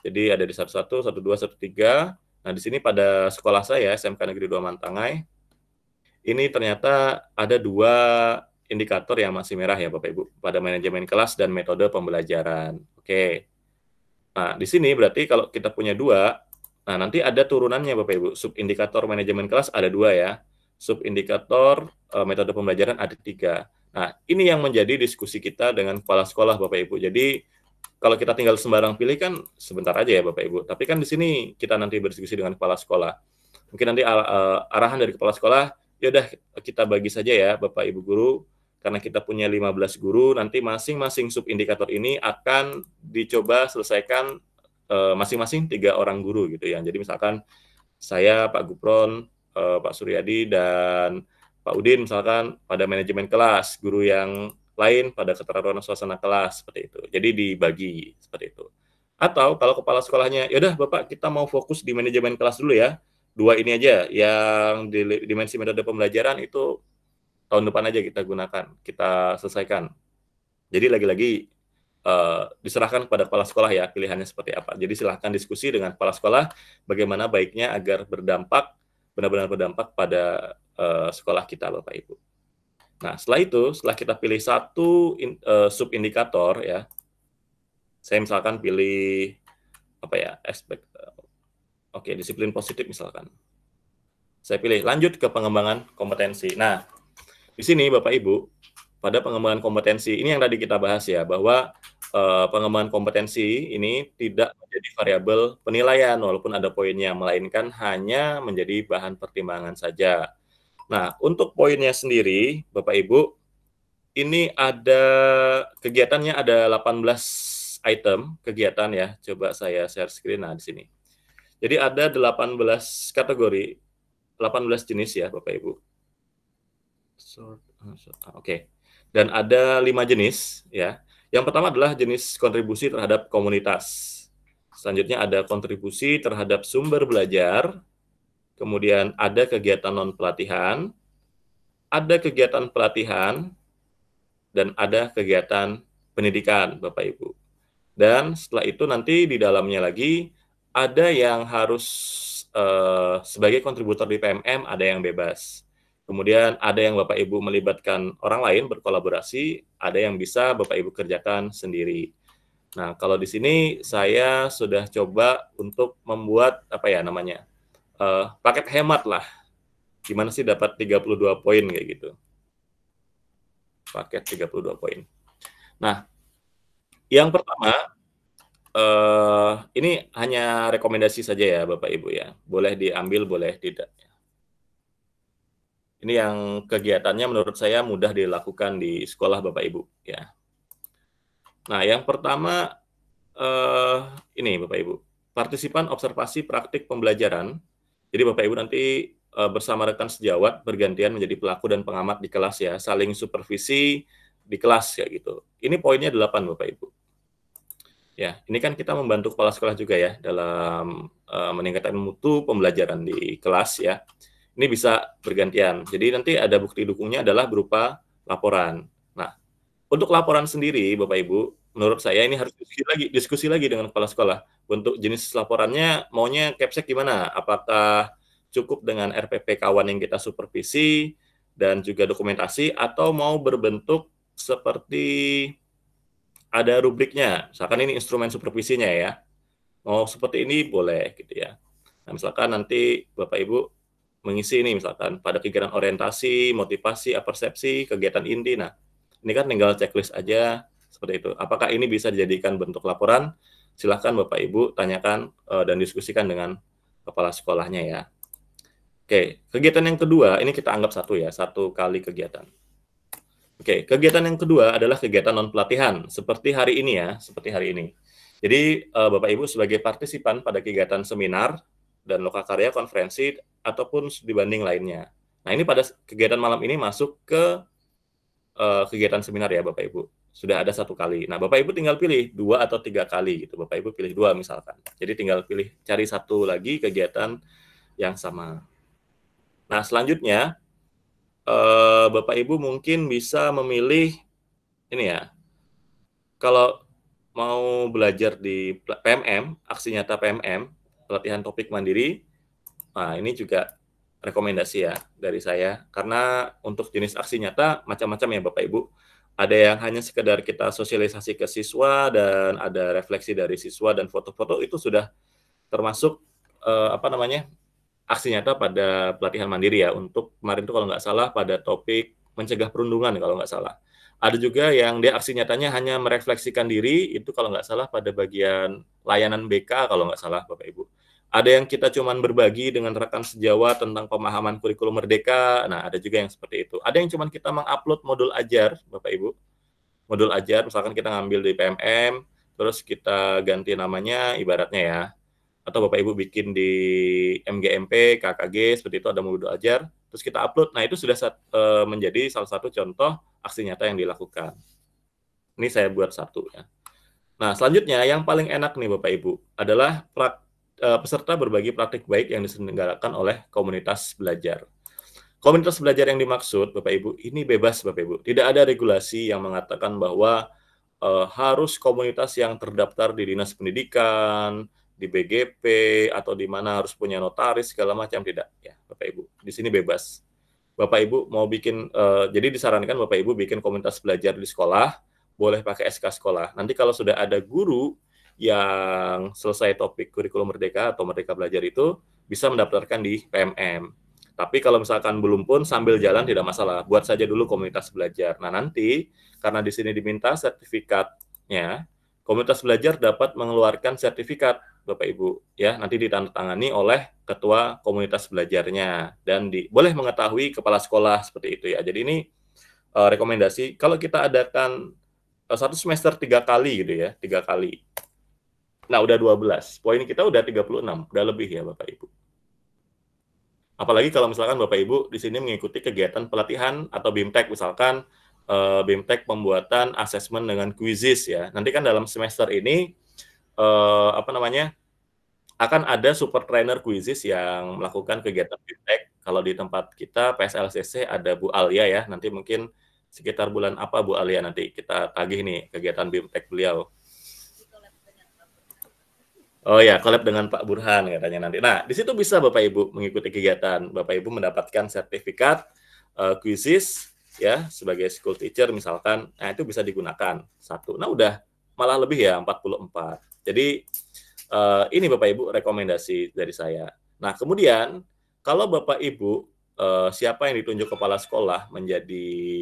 Jadi ada di 11, 12, 13. Nah, di sini pada sekolah saya, SMK Negeri 2 Mantangai, ini ternyata ada dua indikator yang masih merah ya Bapak Ibu, pada manajemen kelas dan metode pembelajaran. Oke. Nah, di sini berarti kalau kita punya dua, nah nanti ada turunannya Bapak Ibu. Sub indikator manajemen kelas ada dua ya. Subindikator e, metode pembelajaran ada tiga. Nah, ini yang menjadi diskusi kita dengan kepala sekolah Bapak Ibu. Jadi, kalau kita tinggal sembarang pilih kan sebentar aja ya Bapak Ibu. Tapi kan di sini kita nanti berdiskusi dengan kepala sekolah. Mungkin nanti eh, arahan dari kepala sekolah, ya udah kita bagi saja ya Bapak Ibu guru karena kita punya 15 guru nanti masing-masing sub indikator ini akan dicoba selesaikan eh, masing-masing tiga orang guru gitu ya. Jadi misalkan saya Pak Gupron, eh, Pak Suryadi dan Pak Udin misalkan pada manajemen kelas, guru yang lain pada keteraturan suasana kelas seperti itu. Jadi dibagi seperti itu. Atau kalau kepala sekolahnya, yaudah Bapak kita mau fokus di manajemen kelas dulu ya. Dua ini aja yang di dimensi metode pembelajaran itu tahun depan aja kita gunakan, kita selesaikan. Jadi lagi-lagi uh, diserahkan kepada kepala sekolah ya pilihannya seperti apa. Jadi silahkan diskusi dengan kepala sekolah bagaimana baiknya agar berdampak benar-benar berdampak pada uh, sekolah kita Bapak Ibu. Nah, setelah itu, setelah kita pilih satu in, uh, subindikator ya, saya misalkan pilih apa ya, aspek, uh, oke, okay, disiplin positif misalkan. Saya pilih lanjut ke pengembangan kompetensi. Nah, di sini Bapak Ibu, pada pengembangan kompetensi, ini yang tadi kita bahas ya, bahwa uh, pengembangan kompetensi ini tidak menjadi variabel penilaian walaupun ada poinnya, melainkan hanya menjadi bahan pertimbangan saja Nah, untuk poinnya sendiri, Bapak Ibu, ini ada kegiatannya ada 18 item kegiatan ya. Coba saya share screen nah di sini. Jadi ada 18 kategori, 18 jenis ya Bapak Ibu. Uh, uh, oke. Okay. Dan ada lima jenis ya. Yang pertama adalah jenis kontribusi terhadap komunitas. Selanjutnya ada kontribusi terhadap sumber belajar, kemudian ada kegiatan non pelatihan, ada kegiatan pelatihan, dan ada kegiatan pendidikan, Bapak Ibu. Dan setelah itu nanti di dalamnya lagi ada yang harus eh, sebagai kontributor di PMM, ada yang bebas. Kemudian ada yang Bapak Ibu melibatkan orang lain berkolaborasi, ada yang bisa Bapak Ibu kerjakan sendiri. Nah, kalau di sini saya sudah coba untuk membuat apa ya namanya? uh, paket hemat lah. Gimana sih dapat 32 poin kayak gitu. Paket 32 poin. Nah, yang pertama uh, ini hanya rekomendasi saja ya Bapak Ibu ya. Boleh diambil, boleh tidak. Ini yang kegiatannya menurut saya mudah dilakukan di sekolah Bapak Ibu ya. Nah, yang pertama uh, ini Bapak Ibu, partisipan observasi praktik pembelajaran jadi Bapak Ibu nanti uh, bersama rekan sejawat bergantian menjadi pelaku dan pengamat di kelas ya, saling supervisi di kelas kayak gitu. Ini poinnya 8 Bapak Ibu. Ya, ini kan kita membantu kepala sekolah juga ya dalam uh, meningkatkan mutu pembelajaran di kelas ya. Ini bisa bergantian. Jadi nanti ada bukti dukungnya adalah berupa laporan. Nah, untuk laporan sendiri Bapak Ibu, menurut saya ini harus diskusi lagi diskusi lagi dengan kepala sekolah untuk jenis laporannya maunya capsek gimana apakah cukup dengan RPP kawan yang kita supervisi dan juga dokumentasi atau mau berbentuk seperti ada rubriknya misalkan ini instrumen supervisinya ya mau seperti ini boleh gitu ya nah misalkan nanti bapak ibu mengisi ini misalkan pada kegiatan orientasi motivasi apersepsi kegiatan inti nah ini kan tinggal checklist aja seperti itu. Apakah ini bisa dijadikan bentuk laporan? Silahkan Bapak Ibu tanyakan uh, dan diskusikan dengan kepala sekolahnya ya. Oke, kegiatan yang kedua ini kita anggap satu ya, satu kali kegiatan. Oke, kegiatan yang kedua adalah kegiatan non pelatihan seperti hari ini ya, seperti hari ini. Jadi uh, Bapak Ibu sebagai partisipan pada kegiatan seminar dan lokakarya konferensi ataupun dibanding lainnya. Nah, ini pada kegiatan malam ini masuk ke eh, kegiatan seminar ya Bapak Ibu sudah ada satu kali. Nah, Bapak Ibu tinggal pilih dua atau tiga kali gitu. Bapak Ibu pilih dua misalkan. Jadi tinggal pilih cari satu lagi kegiatan yang sama. Nah, selanjutnya eh, Bapak Ibu mungkin bisa memilih ini ya. Kalau mau belajar di PMM, aksi nyata PMM, pelatihan topik mandiri. Nah, ini juga rekomendasi ya dari saya karena untuk jenis aksi nyata macam-macam ya Bapak Ibu ada yang hanya sekedar kita sosialisasi ke siswa dan ada refleksi dari siswa dan foto-foto itu sudah termasuk eh, apa namanya aksi nyata pada pelatihan mandiri ya untuk kemarin itu kalau nggak salah pada topik mencegah perundungan kalau nggak salah ada juga yang dia aksi nyatanya hanya merefleksikan diri itu kalau nggak salah pada bagian layanan BK kalau nggak salah bapak ibu ada yang kita cuman berbagi dengan rekan sejawat tentang pemahaman kurikulum merdeka. Nah, ada juga yang seperti itu. Ada yang cuman kita mengupload modul ajar, Bapak Ibu. Modul ajar misalkan kita ngambil di PMM, terus kita ganti namanya ibaratnya ya. Atau Bapak Ibu bikin di MGMP, KKG seperti itu ada modul ajar, terus kita upload. Nah, itu sudah e, menjadi salah satu contoh aksi nyata yang dilakukan. Ini saya buat satu ya. Nah, selanjutnya yang paling enak nih Bapak Ibu adalah prak Eh, peserta berbagi praktik baik yang diselenggarakan oleh komunitas belajar. Komunitas belajar yang dimaksud, Bapak Ibu, ini bebas, Bapak Ibu. Tidak ada regulasi yang mengatakan bahwa uh, harus komunitas yang terdaftar di Dinas Pendidikan, di BGP, atau di mana harus punya notaris, segala macam. Tidak, ya, Bapak Ibu. Di sini bebas. Bapak Ibu mau bikin, uh, jadi disarankan Bapak Ibu bikin komunitas belajar di sekolah, boleh pakai SK sekolah. Nanti kalau sudah ada guru yang selesai topik kurikulum merdeka atau merdeka belajar itu bisa mendaftarkan di PMM. Tapi kalau misalkan belum pun sambil jalan tidak masalah, buat saja dulu komunitas belajar. Nah nanti karena di sini diminta sertifikatnya, komunitas belajar dapat mengeluarkan sertifikat Bapak Ibu ya nanti ditandatangani oleh ketua komunitas belajarnya dan di, boleh mengetahui kepala sekolah seperti itu ya. Jadi ini uh, rekomendasi kalau kita adakan uh, satu semester tiga kali gitu ya tiga kali Nah, udah 12. Poin kita udah 36, udah lebih ya Bapak Ibu. Apalagi kalau misalkan Bapak Ibu di sini mengikuti kegiatan pelatihan atau BIMTEK misalkan uh, BIMTEK pembuatan asesmen dengan kuisis ya. Nanti kan dalam semester ini eh, apa namanya? akan ada super trainer kuisis yang melakukan kegiatan BIMTEK. Kalau di tempat kita PSLCC ada Bu Alia ya. Nanti mungkin sekitar bulan apa Bu Alia nanti kita tagih nih kegiatan BIMTEK beliau Oh ya, collab dengan Pak Burhan katanya nanti. Nah, di situ bisa Bapak Ibu mengikuti kegiatan. Bapak Ibu mendapatkan sertifikat uh, eh, kuisis ya sebagai school teacher misalkan. Nah, itu bisa digunakan satu. Nah, udah malah lebih ya 44. Jadi uh, ini Bapak Ibu rekomendasi dari saya. Nah, kemudian kalau Bapak Ibu uh, siapa yang ditunjuk kepala sekolah menjadi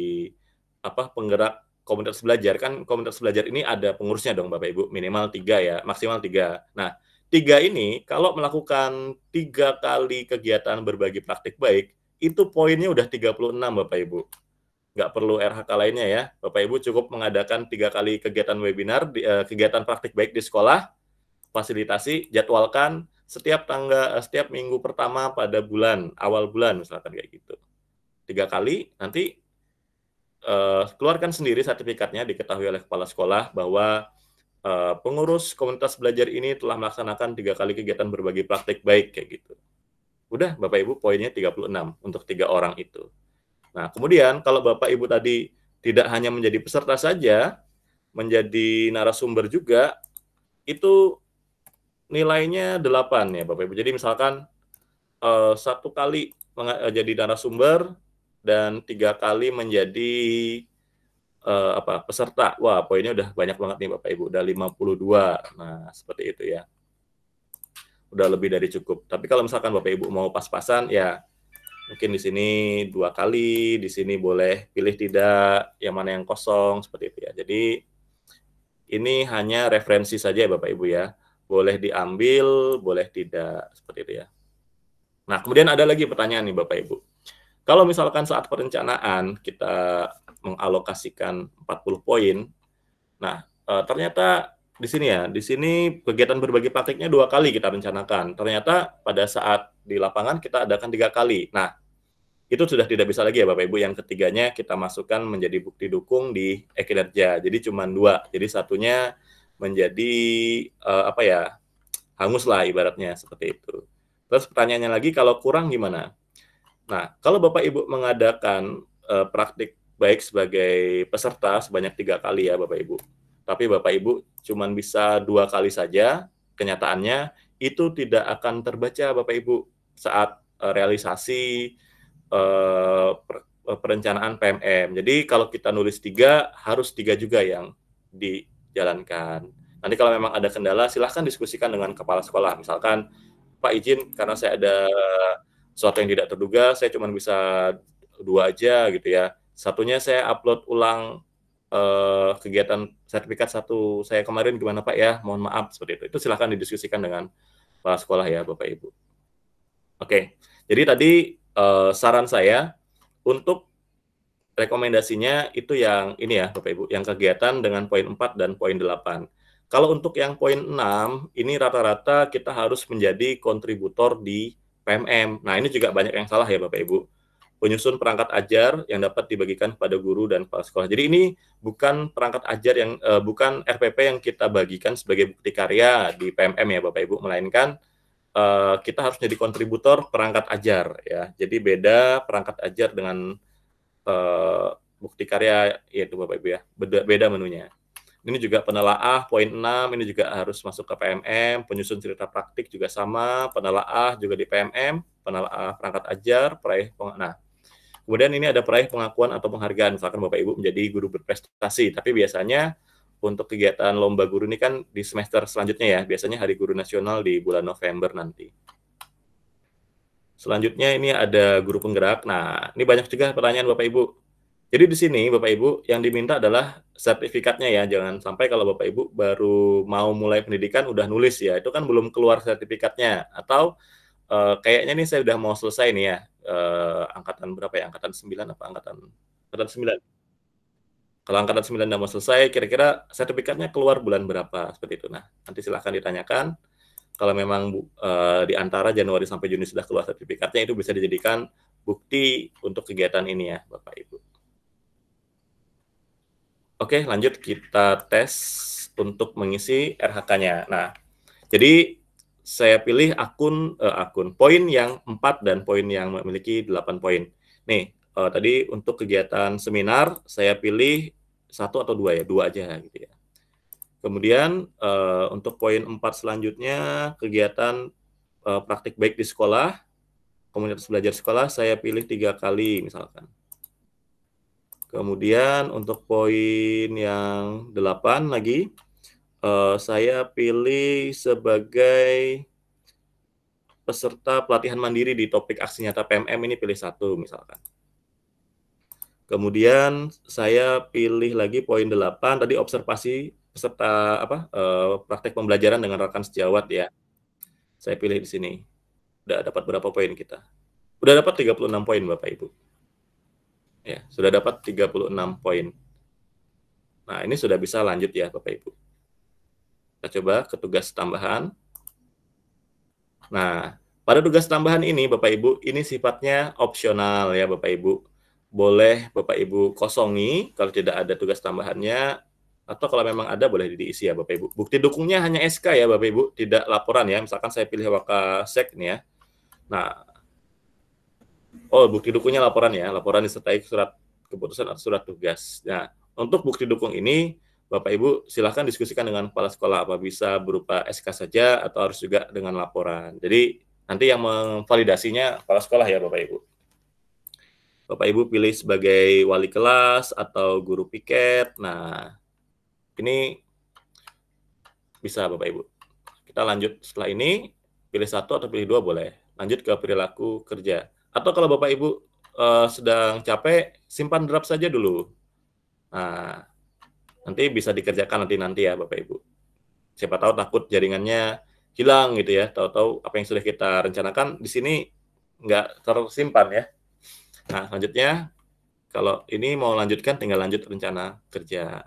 apa penggerak komunitas belajar kan komunitas belajar ini ada pengurusnya dong bapak ibu minimal tiga ya maksimal tiga nah tiga ini kalau melakukan tiga kali kegiatan berbagi praktik baik itu poinnya udah 36 bapak ibu nggak perlu RHK lainnya ya bapak ibu cukup mengadakan tiga kali kegiatan webinar eh, kegiatan praktik baik di sekolah fasilitasi jadwalkan setiap tangga eh, setiap minggu pertama pada bulan awal bulan misalkan kayak gitu tiga kali nanti uh, keluarkan sendiri sertifikatnya diketahui oleh kepala sekolah bahwa uh, pengurus komunitas belajar ini telah melaksanakan tiga kali kegiatan berbagi praktik baik kayak gitu. Udah Bapak Ibu poinnya 36 untuk tiga orang itu. Nah, kemudian kalau Bapak Ibu tadi tidak hanya menjadi peserta saja, menjadi narasumber juga itu nilainya 8 ya Bapak Ibu. Jadi misalkan uh, satu kali jadi narasumber dan tiga kali menjadi uh, apa peserta. Wah, poinnya udah banyak banget nih Bapak Ibu, udah 52. Nah, seperti itu ya. Udah lebih dari cukup. Tapi kalau misalkan Bapak Ibu mau pas-pasan ya mungkin di sini dua kali, di sini boleh pilih tidak, yang mana yang kosong seperti itu ya. Jadi ini hanya referensi saja ya Bapak Ibu ya. Boleh diambil, boleh tidak seperti itu ya. Nah, kemudian ada lagi pertanyaan nih Bapak Ibu. Kalau misalkan saat perencanaan kita mengalokasikan 40 poin, nah e, ternyata di sini ya, di sini kegiatan berbagi praktiknya dua kali kita rencanakan. Ternyata pada saat di lapangan kita adakan tiga kali. Nah, itu sudah tidak bisa lagi ya Bapak Ibu. Yang ketiganya kita masukkan menjadi bukti dukung di ekinerja. Jadi cuma dua. Jadi satunya menjadi uh, apa ya hangus lah ibaratnya seperti itu. Terus pertanyaannya lagi kalau kurang gimana? Nah, kalau Bapak Ibu mengadakan uh, praktik baik sebagai peserta sebanyak tiga kali ya Bapak Ibu, tapi Bapak Ibu cuma bisa dua kali saja, kenyataannya itu tidak akan terbaca Bapak Ibu saat uh, realisasi uh, per, perencanaan PMM. Jadi kalau kita nulis tiga, harus tiga juga yang dijalankan. Nanti kalau memang ada kendala, silahkan diskusikan dengan kepala sekolah. Misalkan, Pak izin karena saya ada sesuatu yang tidak terduga saya cuma bisa dua aja gitu ya satunya saya upload ulang eh, kegiatan sertifikat satu saya kemarin gimana pak ya mohon maaf seperti itu itu silahkan didiskusikan dengan pak sekolah ya bapak ibu oke jadi tadi eh, saran saya untuk rekomendasinya itu yang ini ya Bapak Ibu, yang kegiatan dengan poin 4 dan poin 8. Kalau untuk yang poin 6, ini rata-rata kita harus menjadi kontributor di PMM. Nah, ini juga banyak yang salah ya Bapak Ibu. Penyusun perangkat ajar yang dapat dibagikan kepada guru dan kepala sekolah. Jadi ini bukan perangkat ajar yang uh, bukan RPP yang kita bagikan sebagai bukti karya di PMM ya Bapak Ibu, melainkan uh, kita harus jadi kontributor perangkat ajar ya. Jadi beda perangkat ajar dengan uh, bukti karya itu Bapak Ibu ya. Beda, beda menunya. Ini juga penelaah poin 6, ini juga harus masuk ke PMM, penyusun cerita praktik juga sama, penelaah juga di PMM, penelaah perangkat ajar, peraih peng nah. Kemudian ini ada peraih pengakuan atau penghargaan, misalkan Bapak Ibu menjadi guru berprestasi, tapi biasanya untuk kegiatan lomba guru ini kan di semester selanjutnya ya, biasanya Hari Guru Nasional di bulan November nanti. Selanjutnya ini ada guru penggerak. Nah, ini banyak juga pertanyaan Bapak Ibu jadi di sini Bapak Ibu yang diminta adalah sertifikatnya ya. Jangan sampai kalau Bapak Ibu baru mau mulai pendidikan udah nulis ya. Itu kan belum keluar sertifikatnya atau e, kayaknya nih saya udah mau selesai nih ya. E, angkatan berapa ya? Angkatan 9 apa angkatan angkatan 9? Kalau angkatan 9 udah mau selesai, kira-kira sertifikatnya keluar bulan berapa seperti itu. Nah, nanti silahkan ditanyakan. Kalau memang e, di antara Januari sampai Juni sudah keluar sertifikatnya, itu bisa dijadikan bukti untuk kegiatan ini ya, Bapak Ibu. Oke, lanjut kita tes untuk mengisi RHK-nya. Nah, jadi saya pilih akun eh, akun poin yang 4 dan poin yang memiliki 8 poin. Nih, eh, tadi untuk kegiatan seminar saya pilih satu atau dua ya, dua aja gitu ya. Kemudian eh, untuk poin 4 selanjutnya kegiatan eh, praktik baik di sekolah, komunitas belajar sekolah saya pilih tiga kali misalkan. Kemudian untuk poin yang delapan lagi, uh, saya pilih sebagai peserta pelatihan mandiri di topik aksi nyata PMM ini pilih satu misalkan. Kemudian saya pilih lagi poin delapan tadi observasi peserta apa uh, praktek pembelajaran dengan rekan sejawat ya. Saya pilih di sini. Udah dapat berapa poin kita? Udah dapat 36 poin Bapak Ibu. Ya, sudah dapat 36 poin. Nah, ini sudah bisa lanjut ya Bapak Ibu. Kita coba ke tugas tambahan. Nah, pada tugas tambahan ini Bapak Ibu, ini sifatnya opsional ya Bapak Ibu. Boleh Bapak Ibu kosongi kalau tidak ada tugas tambahannya atau kalau memang ada boleh diisi ya Bapak Ibu. Bukti dukungnya hanya SK ya Bapak Ibu, tidak laporan ya. Misalkan saya pilih Wakasek nih ya. Nah, Oh, bukti dukungnya laporan ya. Laporan disertai surat keputusan atau surat tugas. Nah, untuk bukti dukung ini, Bapak Ibu silahkan diskusikan dengan kepala sekolah apa bisa berupa SK saja atau harus juga dengan laporan. Jadi nanti yang memvalidasinya kepala sekolah ya Bapak Ibu. Bapak Ibu pilih sebagai wali kelas atau guru piket. Nah, ini bisa Bapak Ibu. Kita lanjut setelah ini, pilih satu atau pilih dua boleh. Lanjut ke perilaku kerja. Atau kalau Bapak Ibu uh, sedang capek, simpan draft saja dulu. Nah, nanti bisa dikerjakan nanti-nanti ya Bapak Ibu. Siapa tahu takut jaringannya hilang gitu ya, tahu-tahu apa yang sudah kita rencanakan di sini nggak tersimpan ya. Nah, selanjutnya kalau ini mau lanjutkan tinggal lanjut rencana kerja.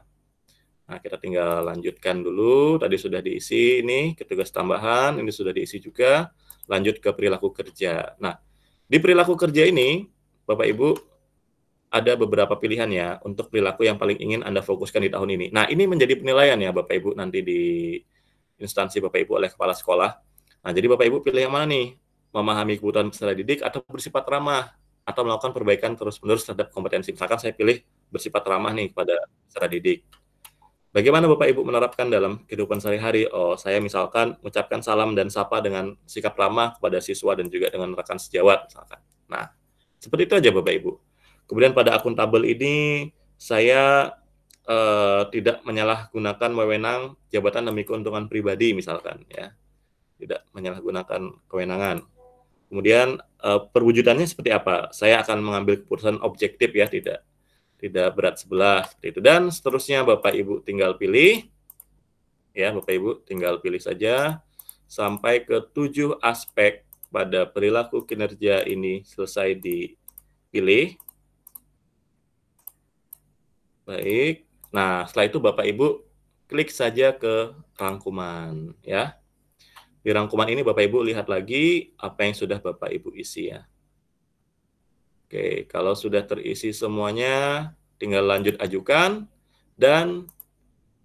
Nah, kita tinggal lanjutkan dulu. Tadi sudah diisi ini, ketugas tambahan, ini sudah diisi juga. Lanjut ke perilaku kerja. Nah, di perilaku kerja ini, Bapak Ibu, ada beberapa pilihan ya untuk perilaku yang paling ingin Anda fokuskan di tahun ini. Nah, ini menjadi penilaian ya Bapak Ibu nanti di instansi Bapak Ibu oleh kepala sekolah. Nah, jadi Bapak Ibu pilih yang mana nih? Memahami kebutuhan peserta didik atau bersifat ramah atau melakukan perbaikan terus-menerus terhadap kompetensi. Misalkan saya pilih bersifat ramah nih kepada peserta didik. Bagaimana Bapak Ibu menerapkan dalam kehidupan sehari-hari? Oh, saya misalkan mengucapkan salam dan sapa dengan sikap ramah kepada siswa dan juga dengan rekan sejawat misalkan. Nah, seperti itu aja Bapak Ibu. Kemudian pada akun tabel ini saya eh, tidak menyalahgunakan wewenang jabatan demi keuntungan pribadi misalkan ya. Tidak menyalahgunakan kewenangan. Kemudian eh, perwujudannya seperti apa? Saya akan mengambil keputusan objektif ya, tidak tidak berat sebelah seperti itu dan seterusnya Bapak Ibu tinggal pilih ya Bapak Ibu tinggal pilih saja sampai ke tujuh aspek pada perilaku kinerja ini selesai dipilih baik nah setelah itu Bapak Ibu klik saja ke rangkuman ya di rangkuman ini Bapak Ibu lihat lagi apa yang sudah Bapak Ibu isi ya Oke, kalau sudah terisi semuanya, tinggal lanjut ajukan dan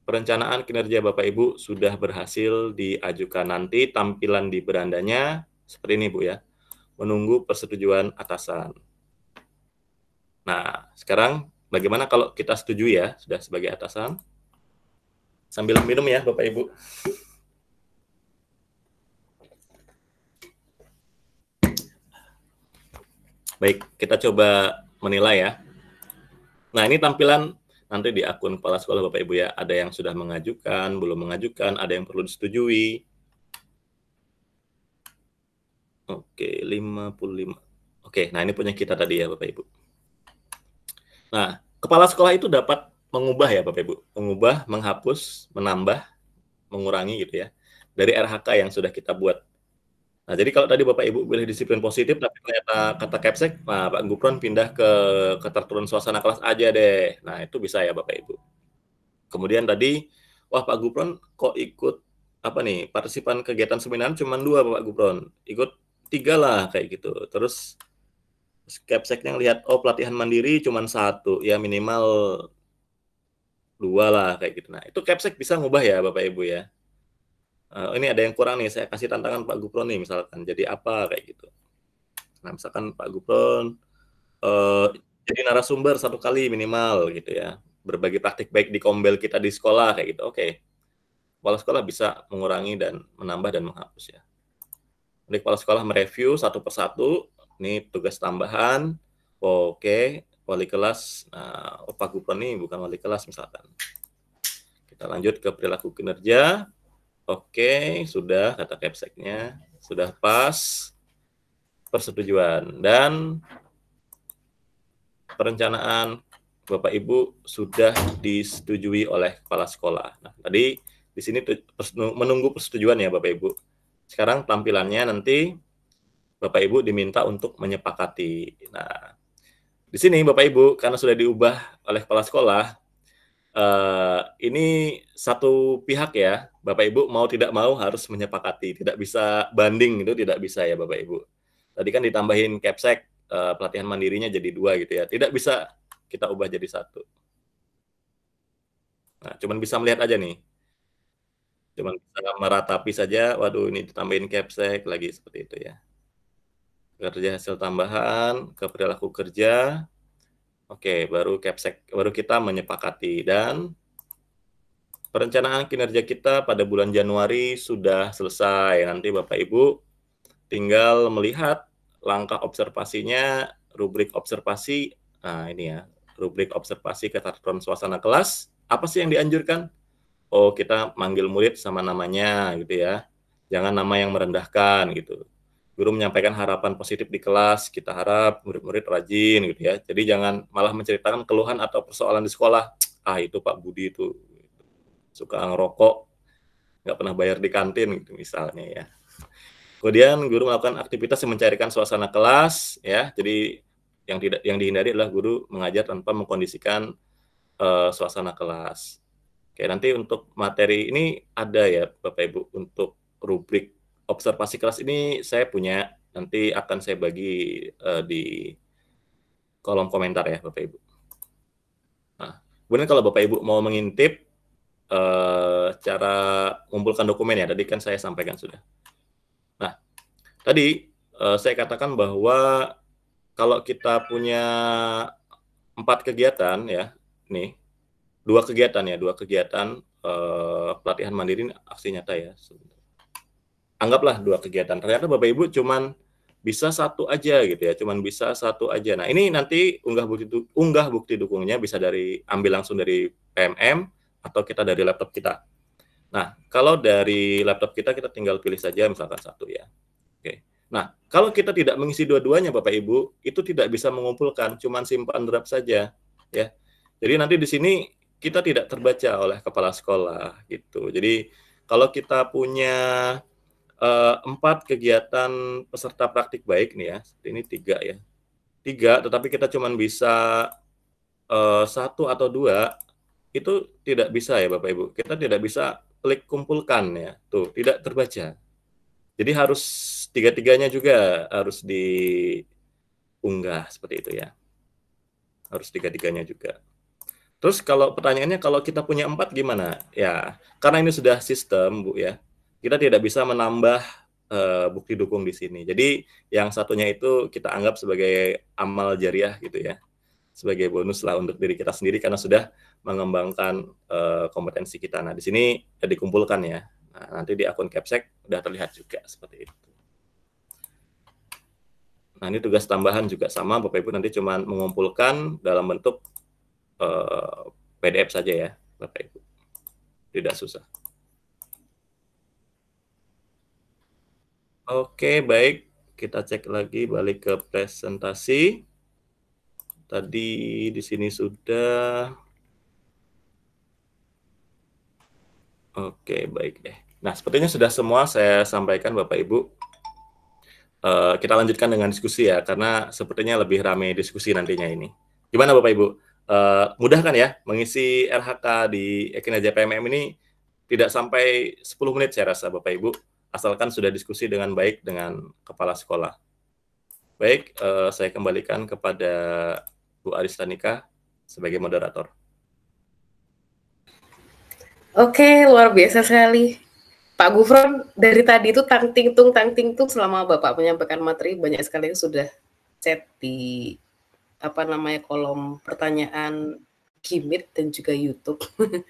perencanaan kinerja Bapak Ibu sudah berhasil diajukan nanti tampilan di berandanya seperti ini Bu ya. Menunggu persetujuan atasan. Nah, sekarang bagaimana kalau kita setuju ya sudah sebagai atasan? Sambil minum ya Bapak Ibu. Baik, kita coba menilai ya. Nah, ini tampilan nanti di akun kepala sekolah Bapak Ibu ya. Ada yang sudah mengajukan, belum mengajukan, ada yang perlu disetujui. Oke, 55. Oke, nah ini punya kita tadi ya Bapak Ibu. Nah, kepala sekolah itu dapat mengubah ya Bapak Ibu, mengubah, menghapus, menambah, mengurangi gitu ya dari RHK yang sudah kita buat Nah, jadi kalau tadi Bapak Ibu pilih disiplin positif, tapi ternyata kata capsek, nah Pak Gupron pindah ke keterturunan suasana kelas aja deh. Nah, itu bisa ya Bapak Ibu. Kemudian tadi, wah Pak Gupron kok ikut apa nih, partisipan kegiatan seminar cuma dua Bapak Gupron. Ikut tiga lah kayak gitu. Terus capsek yang lihat, oh pelatihan mandiri cuma satu, ya minimal dua lah kayak gitu. Nah, itu capsek bisa ngubah ya Bapak Ibu ya uh, ini ada yang kurang nih, saya kasih tantangan Pak Gupron nih misalkan. Jadi apa kayak gitu. Nah, misalkan Pak Gupron, uh, jadi narasumber satu kali minimal gitu ya. Berbagi praktik baik di kombel kita di sekolah kayak gitu. Oke. Okay. Kepala sekolah bisa mengurangi dan menambah dan menghapus ya. Jadi kepala sekolah mereview satu persatu. Ini tugas tambahan. Oh, Oke, okay. wali kelas. Nah, oh, Pak Gupron nih bukan wali kelas misalkan. Kita lanjut ke perilaku kinerja. Oke, sudah kata capsec Sudah pas persetujuan. Dan perencanaan Bapak Ibu sudah disetujui oleh kepala sekolah. Nah, tadi di sini menunggu persetujuan ya Bapak Ibu. Sekarang tampilannya nanti Bapak Ibu diminta untuk menyepakati. Nah, di sini Bapak Ibu karena sudah diubah oleh kepala sekolah, eh, ini satu pihak ya Bapak Ibu mau tidak mau harus menyepakati, tidak bisa banding itu tidak bisa ya Bapak Ibu. Tadi kan ditambahin capsek eh, pelatihan mandirinya jadi dua gitu ya, tidak bisa kita ubah jadi satu. Nah, cuman bisa melihat aja nih, cuman bisa meratapi saja. Waduh, ini ditambahin capsek lagi seperti itu ya. Kerja hasil tambahan ke perilaku kerja. Oke, baru capsek, baru kita menyepakati dan perencanaan kinerja kita pada bulan Januari sudah selesai. Nanti Bapak Ibu tinggal melihat langkah observasinya, rubrik observasi. Nah, ini ya, rubrik observasi keteraturan suasana kelas. Apa sih yang dianjurkan? Oh, kita manggil murid sama namanya gitu ya. Jangan nama yang merendahkan gitu guru menyampaikan harapan positif di kelas, kita harap murid-murid rajin gitu ya. Jadi jangan malah menceritakan keluhan atau persoalan di sekolah. Ah itu Pak Budi itu suka ngerokok, nggak pernah bayar di kantin gitu misalnya ya. Kemudian guru melakukan aktivitas yang mencarikan suasana kelas ya. Jadi yang tidak yang dihindari adalah guru mengajar tanpa mengkondisikan uh, suasana kelas. Oke, nanti untuk materi ini ada ya Bapak Ibu untuk rubrik observasi kelas ini saya punya nanti akan saya bagi uh, di kolom komentar ya Bapak Ibu. Nah, kemudian kalau Bapak Ibu mau mengintip uh, cara mengumpulkan dokumen ya. Tadi kan saya sampaikan sudah. Nah, tadi uh, saya katakan bahwa kalau kita punya empat kegiatan ya, nih dua kegiatan ya, dua kegiatan uh, pelatihan mandiri aksi nyata ya. Anggaplah dua kegiatan. Ternyata Bapak Ibu cuman bisa satu aja gitu ya, cuman bisa satu aja. Nah ini nanti unggah bukti unggah bukti dukungnya bisa dari ambil langsung dari PMM atau kita dari laptop kita. Nah, kalau dari laptop kita kita tinggal pilih saja misalkan satu ya. Oke. Nah, kalau kita tidak mengisi dua-duanya Bapak Ibu, itu tidak bisa mengumpulkan, cuma simpan draft saja ya. Jadi nanti di sini kita tidak terbaca oleh kepala sekolah gitu. Jadi kalau kita punya eh, empat kegiatan peserta praktik baik nih ya, ini tiga ya, tiga, tetapi kita cuma bisa uh, satu atau dua itu tidak bisa ya Bapak Ibu. Kita tidak bisa klik kumpulkan ya. Tuh, tidak terbaca. Jadi harus tiga-tiganya juga harus diunggah seperti itu ya. Harus tiga-tiganya juga. Terus kalau pertanyaannya kalau kita punya empat gimana? Ya, karena ini sudah sistem Bu ya. Kita tidak bisa menambah uh, bukti dukung di sini. Jadi yang satunya itu kita anggap sebagai amal jariah gitu ya sebagai bonus lah untuk diri kita sendiri karena sudah mengembangkan uh, kompetensi kita. Nah, di sini ya, dikumpulkan ya. Nah, nanti di akun Capsec sudah terlihat juga seperti itu. Nah, ini tugas tambahan juga sama, Bapak Ibu nanti cuma mengumpulkan dalam bentuk uh, eh, PDF saja ya, Bapak Ibu. Tidak susah. Oke, baik. Kita cek lagi balik ke presentasi. Tadi di sini sudah. Oke, baik deh. Nah, sepertinya sudah semua saya sampaikan Bapak Ibu. Uh, kita lanjutkan dengan diskusi ya, karena sepertinya lebih ramai diskusi nantinya ini. Gimana Bapak Ibu? Uh, mudah kan ya mengisi RHK di Ekinaja PMM ini tidak sampai 10 menit saya rasa Bapak Ibu, asalkan sudah diskusi dengan baik dengan kepala sekolah. Baik, eh, saya kembalikan kepada Bu Aristanika sebagai moderator. Oke, luar biasa sekali. Pak Gufron, dari tadi itu tang ting tung tang ting tung selama Bapak menyampaikan materi banyak sekali yang sudah set di apa namanya kolom pertanyaan Kimit dan juga YouTube. [laughs]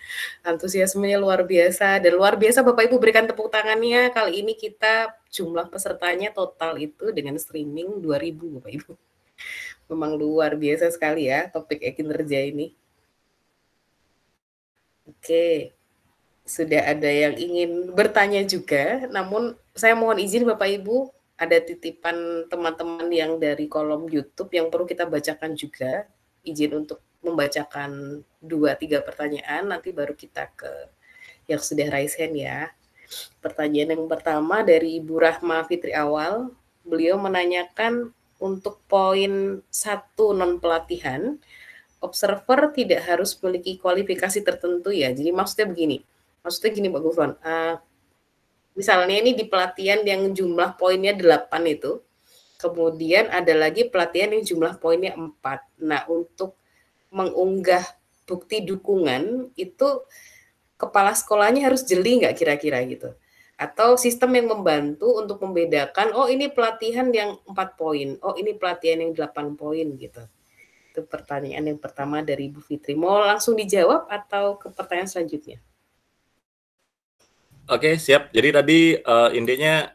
Antusiasmenya luar biasa dan luar biasa Bapak Ibu berikan tepuk tangannya. Kali ini kita jumlah pesertanya total itu dengan streaming 2000 Bapak Ibu. Memang luar biasa sekali ya topik kinerja ini. Oke, sudah ada yang ingin bertanya juga, namun saya mohon izin Bapak Ibu, ada titipan teman-teman yang dari kolom YouTube yang perlu kita bacakan juga. Izin untuk membacakan dua tiga pertanyaan, nanti baru kita ke yang sudah raise hand ya. Pertanyaan yang pertama dari Ibu Rahma Fitri Awal, beliau menanyakan untuk poin satu non pelatihan, observer tidak harus memiliki kualifikasi tertentu ya. Jadi maksudnya begini, maksudnya gini Pak Gufron, uh, misalnya ini di pelatihan yang jumlah poinnya 8 itu, kemudian ada lagi pelatihan yang jumlah poinnya 4. Nah untuk mengunggah bukti dukungan itu kepala sekolahnya harus jeli nggak kira-kira gitu? atau sistem yang membantu untuk membedakan oh ini pelatihan yang 4 poin, oh ini pelatihan yang 8 poin gitu. Itu pertanyaan yang pertama dari Bu Fitri. Mau langsung dijawab atau ke pertanyaan selanjutnya? Oke, siap. Jadi tadi uh, intinya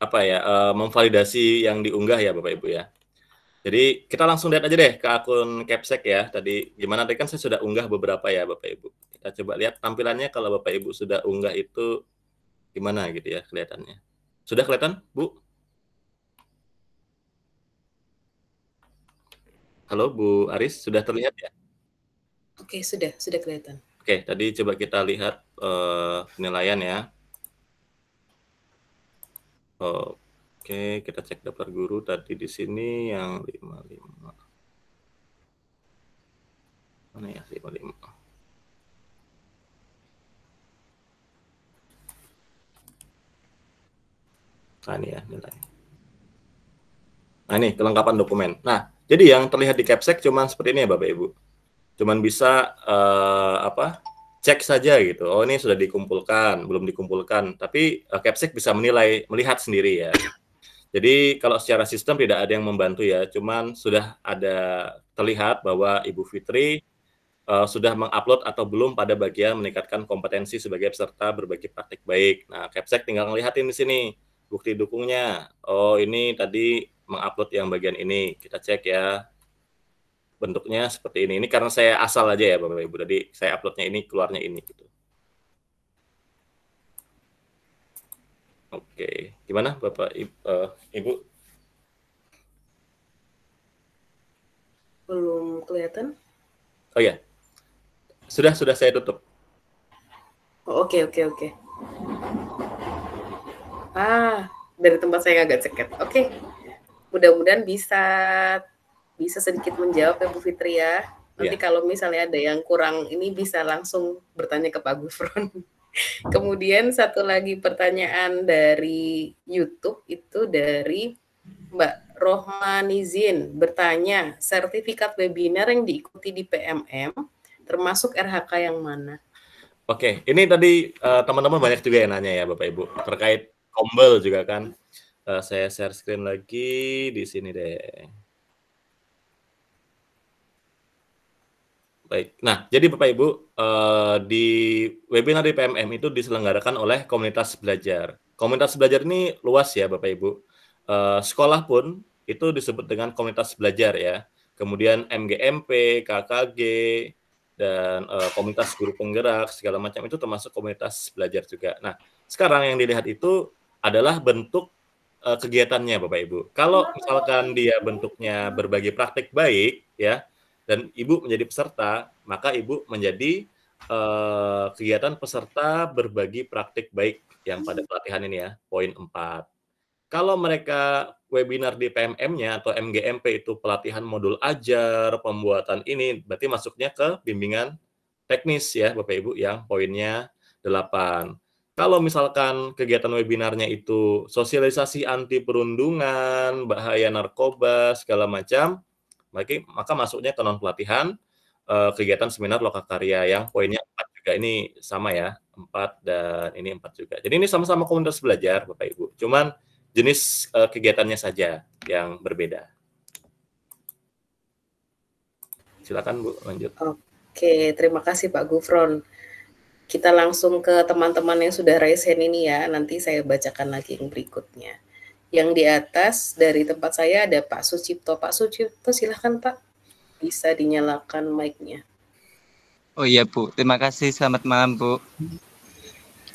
apa ya? Uh, memvalidasi yang diunggah ya Bapak Ibu ya. Jadi kita langsung lihat aja deh ke akun Capsec ya. Tadi gimana tadi kan saya sudah unggah beberapa ya Bapak Ibu. Kita coba lihat tampilannya kalau Bapak Ibu sudah unggah itu gimana gitu ya kelihatannya. Sudah kelihatan, Bu? Halo, Bu Aris, sudah terlihat ya? Oke, sudah, sudah kelihatan. Oke, tadi coba kita lihat uh, penilaian ya. Oh, Oke, kita cek daftar guru tadi di sini yang 55. Mana ya 55? Nah ini ya nilai. Nah ini kelengkapan dokumen. Nah jadi yang terlihat di capsec cuma seperti ini ya Bapak Ibu. Cuman bisa uh, apa cek saja gitu. Oh ini sudah dikumpulkan, belum dikumpulkan. Tapi uh, capsec bisa menilai melihat sendiri ya. Jadi kalau secara sistem tidak ada yang membantu ya, cuman sudah ada terlihat bahwa Ibu Fitri uh, sudah mengupload atau belum pada bagian meningkatkan kompetensi sebagai peserta berbagi praktik baik. Nah, Capsec tinggal melihatin di sini bukti dukungnya. Oh, ini tadi mengupload yang bagian ini. Kita cek ya. Bentuknya seperti ini. Ini karena saya asal aja ya, Bapak Ibu. jadi saya uploadnya ini, keluarnya ini gitu. Oke, gimana Bapak Ibu? Uh, Ibu? Belum kelihatan. Oh ya. Sudah sudah saya tutup. Oh, oke, oke, oke apa ah, dari tempat saya agak ceket oke okay. mudah-mudahan bisa bisa sedikit menjawab ya Bu Fitri ya nanti yeah. kalau misalnya ada yang kurang ini bisa langsung bertanya ke Pak Gufron [laughs] kemudian satu lagi pertanyaan dari YouTube itu dari Mbak Rohmanizin bertanya, sertifikat webinar yang diikuti di PMM termasuk RHK yang mana? Oke, ini tadi eh, teman-teman uh, banyak juga yang nanya ya Bapak Ibu terkait Kombel juga kan. Uh, saya share screen lagi di sini deh. Baik. Nah, jadi Bapak Ibu, uh, di webinar di PMM itu diselenggarakan oleh komunitas belajar. Komunitas belajar ini luas ya Bapak Ibu. Uh, sekolah pun itu disebut dengan komunitas belajar ya. Kemudian MGMP, KKG, dan uh, komunitas guru penggerak segala macam itu termasuk komunitas belajar juga. Nah, sekarang yang dilihat itu adalah bentuk eh, kegiatannya Bapak Ibu. Kalau iya, misalkan dia bentuknya berbagi praktik baik ya dan Ibu menjadi peserta, maka Ibu menjadi uh, kegiatan peserta berbagi praktik baik yang pada hmm. pelatihan ini ya, poin 4. Kalau mereka webinar di PMM-nya atau MGMP itu pelatihan modul ajar, pembuatan ini, berarti masuknya ke bimbingan teknis ya Bapak Ibu yang poinnya 8. Kalau misalkan kegiatan webinarnya itu sosialisasi anti perundungan, bahaya narkoba, segala macam, maka, masuknya ke non pelatihan eh, kegiatan seminar lokakarya yang poinnya empat juga ini sama ya empat dan ini empat juga. Jadi ini sama-sama komunitas belajar bapak ibu, cuman jenis eh, kegiatannya saja yang berbeda. Silakan bu lanjut. Oke, terima kasih Pak Gufron kita langsung ke teman-teman yang sudah raise hand ini ya. Nanti saya bacakan lagi yang berikutnya. Yang di atas dari tempat saya ada Pak Sucipto. Pak Sucipto silahkan Pak. Bisa dinyalakan mic-nya. Oh iya Bu, terima kasih. Selamat malam Bu.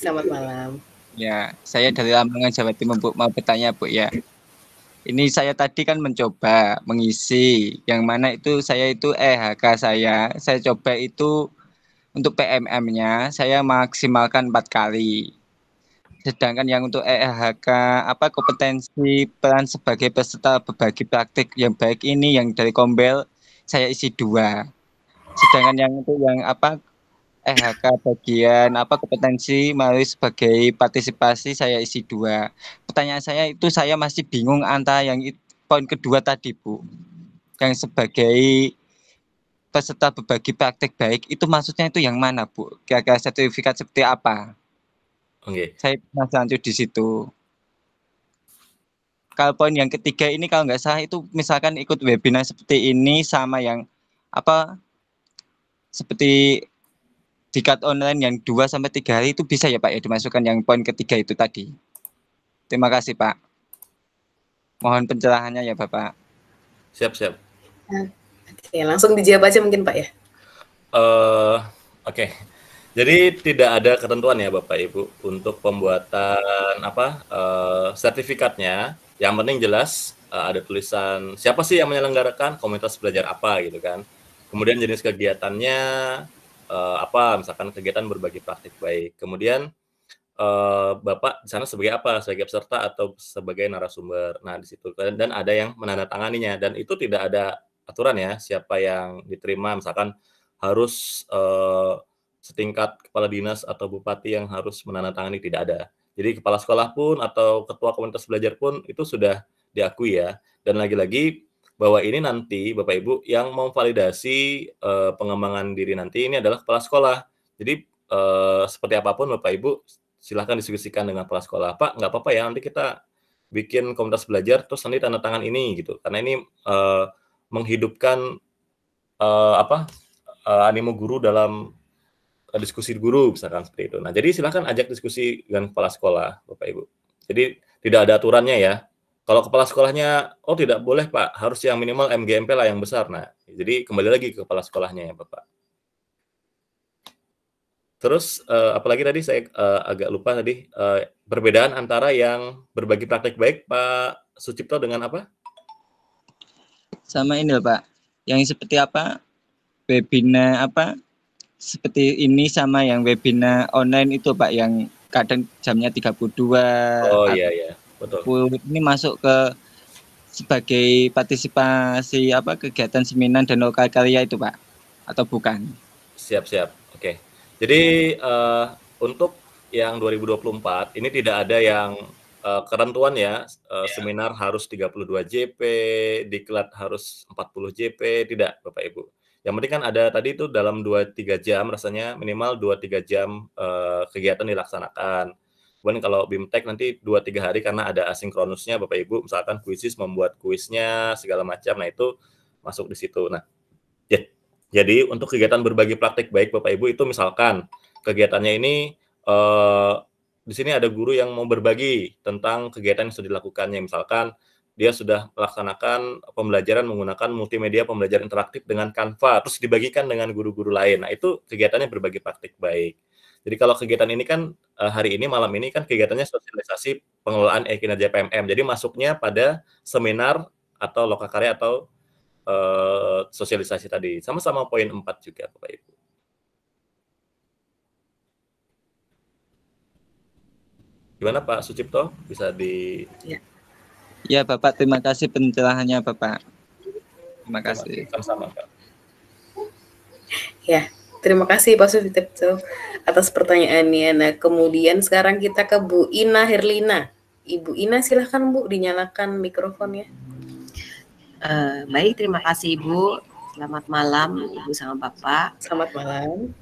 Selamat malam. Ya, saya dari Lamongan Jawa Timur Bu. Mau bertanya Bu ya. Ini saya tadi kan mencoba mengisi yang mana itu saya itu EHK saya. Saya coba itu untuk PMM-nya saya maksimalkan empat kali. Sedangkan yang untuk EHK apa kompetensi peran sebagai peserta berbagi praktik yang baik ini yang dari Kombel saya isi dua. Sedangkan yang untuk yang apa EHK bagian apa kompetensi melalui sebagai partisipasi saya isi dua. Pertanyaan saya itu saya masih bingung antara yang poin kedua tadi Bu, yang sebagai peserta berbagi praktek baik itu maksudnya itu yang mana Bu? Kira-kira sertifikat seperti apa? Oke. Okay. Saya lanjut di situ. Kalau poin yang ketiga ini kalau nggak salah itu misalkan ikut webinar seperti ini sama yang apa seperti dikat online yang 2 sampai tiga hari itu bisa ya Pak ya dimasukkan yang poin ketiga itu tadi. Terima kasih Pak. Mohon pencerahannya ya Bapak. Siap, siap. siap. Oke, langsung dijawab aja mungkin Pak ya. Uh, Oke, okay. jadi tidak ada ketentuan ya Bapak Ibu untuk pembuatan apa uh, sertifikatnya. Yang penting jelas uh, ada tulisan siapa sih yang menyelenggarakan komunitas belajar apa gitu kan. Kemudian jenis kegiatannya uh, apa, misalkan kegiatan berbagi praktik baik. Kemudian uh, Bapak di sana sebagai apa? Sebagai peserta atau sebagai narasumber. Nah, di situ dan ada yang menandatanganinya dan itu tidak ada aturan ya siapa yang diterima misalkan harus uh, setingkat kepala dinas atau bupati yang harus menandatangani tidak ada jadi kepala sekolah pun atau ketua komunitas belajar pun itu sudah diakui ya dan lagi-lagi bahwa ini nanti Bapak Ibu yang memvalidasi uh, pengembangan diri nanti ini adalah kepala sekolah jadi uh, seperti apapun Bapak Ibu silahkan diskusikan dengan kepala sekolah Pak nggak apa-apa ya nanti kita bikin komunitas belajar terus nanti tanda tangan ini gitu karena ini uh, menghidupkan uh, apa uh, animo guru dalam eh, diskusi guru misalkan seperti itu. Nah, jadi silahkan ajak diskusi dengan kepala sekolah, Bapak Ibu. Jadi tidak ada aturannya ya. Kalau kepala sekolahnya, oh tidak boleh Pak, harus yang minimal MGMP lah yang besar. Nah, jadi kembali lagi ke kepala sekolahnya ya Bapak. Terus uh, apalagi tadi saya uh, agak lupa tadi uh, perbedaan antara yang berbagi praktik baik Pak Sucipto dengan apa? sama ini Pak. Yang seperti apa? Webinar apa? Seperti ini sama yang webinar online itu Pak yang kadang jamnya 32. Oh iya iya. Betul. Ini masuk ke sebagai partisipasi apa kegiatan seminar dan lokal karya itu Pak atau bukan? Siap siap. Oke. Jadi uh, untuk yang 2024 ini tidak ada yang Eh, kerentuan ya, uh, eh, yeah. seminar harus 32 JP, diklat harus 40 JP, tidak Bapak Ibu. Yang penting kan ada tadi itu dalam 2-3 jam rasanya minimal 2-3 jam uh, kegiatan dilaksanakan. Kemudian kalau BIMTEK nanti 2-3 hari karena ada asinkronusnya Bapak Ibu, misalkan kuisis membuat kuisnya, segala macam, nah itu masuk di situ. Nah, ya, jadi untuk kegiatan berbagi praktik baik Bapak Ibu itu misalkan kegiatannya ini uh, di sini ada guru yang mau berbagi tentang kegiatan yang sudah dilakukannya. Misalkan dia sudah melaksanakan pembelajaran menggunakan multimedia pembelajaran interaktif dengan Canva, terus dibagikan dengan guru-guru lain. Nah, itu kegiatannya berbagi praktik baik. Jadi kalau kegiatan ini kan eh, hari ini malam ini kan kegiatannya sosialisasi pengelolaan e-kinerja PMM. Jadi masuknya pada seminar atau lokakarya atau uh, sosialisasi tadi. Sama-sama poin 4 juga Bapak Ibu. Gimana Pak Sucipto? Bisa di Ya, ya Bapak terima kasih pencerahannya Bapak. Terima kasih. Sama-sama Pak. Ya, terima kasih Pak Sucipto atas pertanyaannya. Nah, kemudian sekarang kita ke Bu Ina Herlina. Ibu Ina silahkan Bu dinyalakan mikrofonnya. Uh, baik, terima kasih Ibu. Selamat malam Ibu sama Bapak. Selamat malam.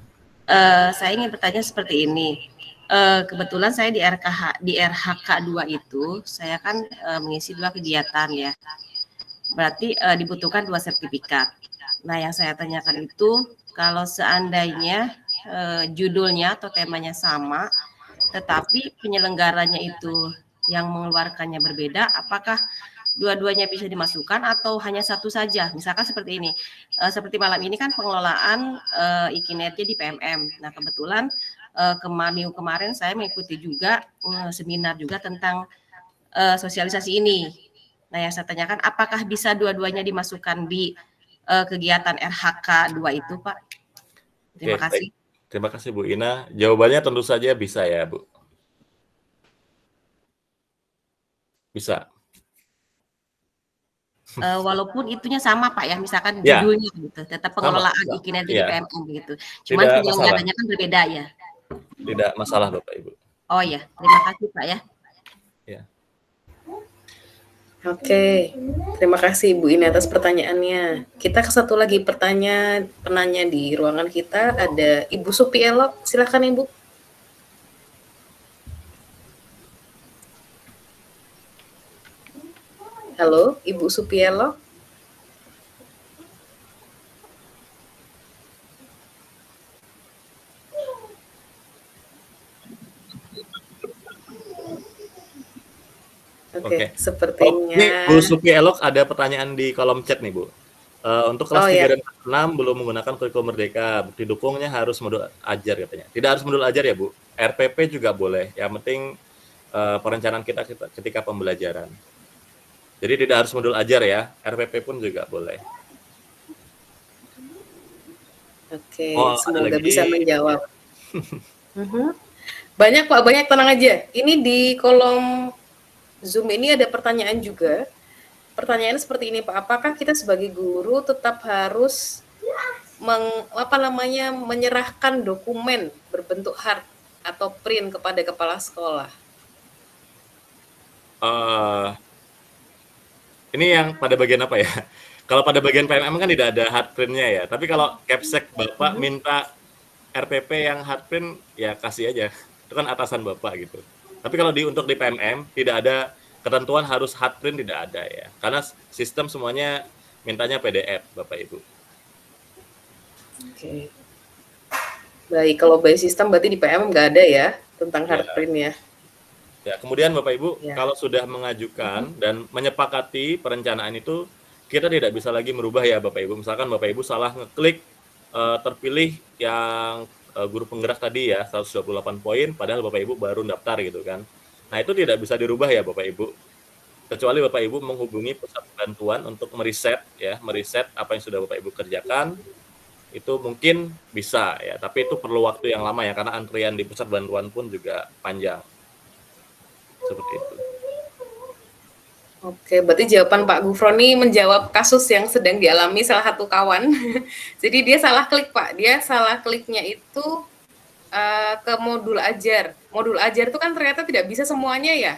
Uh, saya ingin bertanya seperti ini. Uh, kebetulan saya di RKH di RHK 2 itu saya kan uh, mengisi dua kegiatan ya. Berarti uh, dibutuhkan dua sertifikat. Nah, yang saya tanyakan itu kalau seandainya judulnya atau temanya sama tetapi penyelenggaranya itu yang mengeluarkannya berbeda, apakah dua-duanya bisa dimasukkan atau hanya satu saja. Misalkan seperti ini, e, seperti malam ini kan pengelolaan e, ikinetnya di PMM. Nah kebetulan uh, eh, kemarin kemarin saya mengikuti juga uh, seminar juga tentang uh, sosialisasi ini. Nah, yang saya tanyakan apakah bisa dua-duanya dimasukkan di uh, kegiatan RHK 2 itu, Pak? Terima Oke, kasih. Baik. Terima kasih Bu Ina. Jawabannya tentu saja bisa ya, Bu. Bisa. Uh, walaupun itunya sama Pak ya, misalkan judulnya judulnya gitu, tetap pengelolaan ikinnya di ya. di gitu. Cuman yang kan berbeda ya tidak masalah Bapak Ibu. Oh ya, terima kasih Pak ya. Ya. Oke, okay. terima kasih Ibu ini atas pertanyaannya. Kita ke satu lagi pertanyaan penanya di ruangan kita ada Ibu Supi Elok. Silakan Ibu. Halo, Ibu Supi Elok. Oke, okay. okay. sepertinya. Oh, ini Bu Supi Elok ada pertanyaan di kolom chat nih, Bu. Uh, untuk kelas oh, 3 iya. dan 6 belum menggunakan kurikulum merdeka, bukti dukungnya harus modul ajar katanya. Tidak harus modul ajar ya, Bu. RPP juga boleh. Yang penting uh, perencanaan kita, kita ketika pembelajaran. Jadi tidak harus modul ajar ya, RPP pun juga boleh. Oke, oh, semoga lagi. bisa menjawab. uh [laughs] -huh. Mhm. Banyak Pak, banyak tenang aja. Ini di kolom Zoom ini ada pertanyaan juga. Pertanyaannya seperti ini Pak, apakah kita sebagai guru tetap harus meng, apa namanya menyerahkan dokumen berbentuk hard atau print kepada kepala sekolah? Uh, ini yang pada bagian apa ya? [laughs] Kalau pada bagian PMM kan tidak ada hard printnya ya. Tapi kalau capsek bapak mm-hmm. minta RPP yang hard print ya kasih aja. Itu kan atasan bapak gitu. Tapi kalau di untuk di PMM tidak ada ketentuan harus hard print tidak ada ya. Karena sistem semuanya mintanya PDF, Bapak Ibu. Oke. Okay. Baik, kalau by sistem berarti di PMM nggak ada ya tentang hard ya. print ya. Ya, kemudian Bapak Ibu, ya. kalau sudah mengajukan hmm. dan menyepakati perencanaan itu, kita tidak bisa lagi merubah ya Bapak Ibu. Misalkan Bapak Ibu salah ngeklik eh, terpilih yang Eh, guru penggerak tadi ya 128 poin padahal Bapak Ibu baru daftar gitu kan. Nah, itu tidak bisa dirubah ya Bapak Ibu. Kecuali Bapak Ibu menghubungi pusat bantuan untuk meriset ya, meriset apa yang sudah Bapak Ibu kerjakan itu mungkin bisa ya, tapi itu perlu waktu yang lama ya karena antrian di pusat bantuan pun juga panjang. Seperti itu. Oke, berarti jawaban Pak Gufroni menjawab kasus yang sedang dialami salah satu kawan. [laughs] Jadi dia salah klik Pak, dia salah kliknya itu uh, ke modul ajar. Modul ajar itu kan ternyata tidak bisa semuanya ya,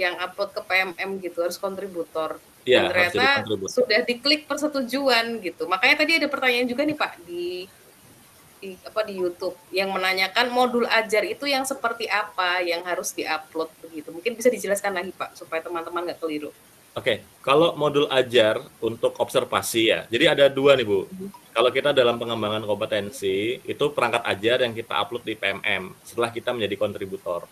yang upload ke PMM gitu harus kontributor. Ya, ternyata harus sudah diklik persetujuan gitu. Makanya tadi ada pertanyaan juga nih Pak di di apa di YouTube yang menanyakan modul ajar itu yang seperti apa yang harus diupload begitu. Mungkin bisa dijelaskan lagi Pak supaya teman-teman nggak keliru. Oke, kalau modul ajar untuk observasi ya, jadi ada dua nih Bu. Mhm. Kalau kita dalam pengembangan kompetensi, itu perangkat ajar yang kita upload di PMM setelah kita menjadi kontributor.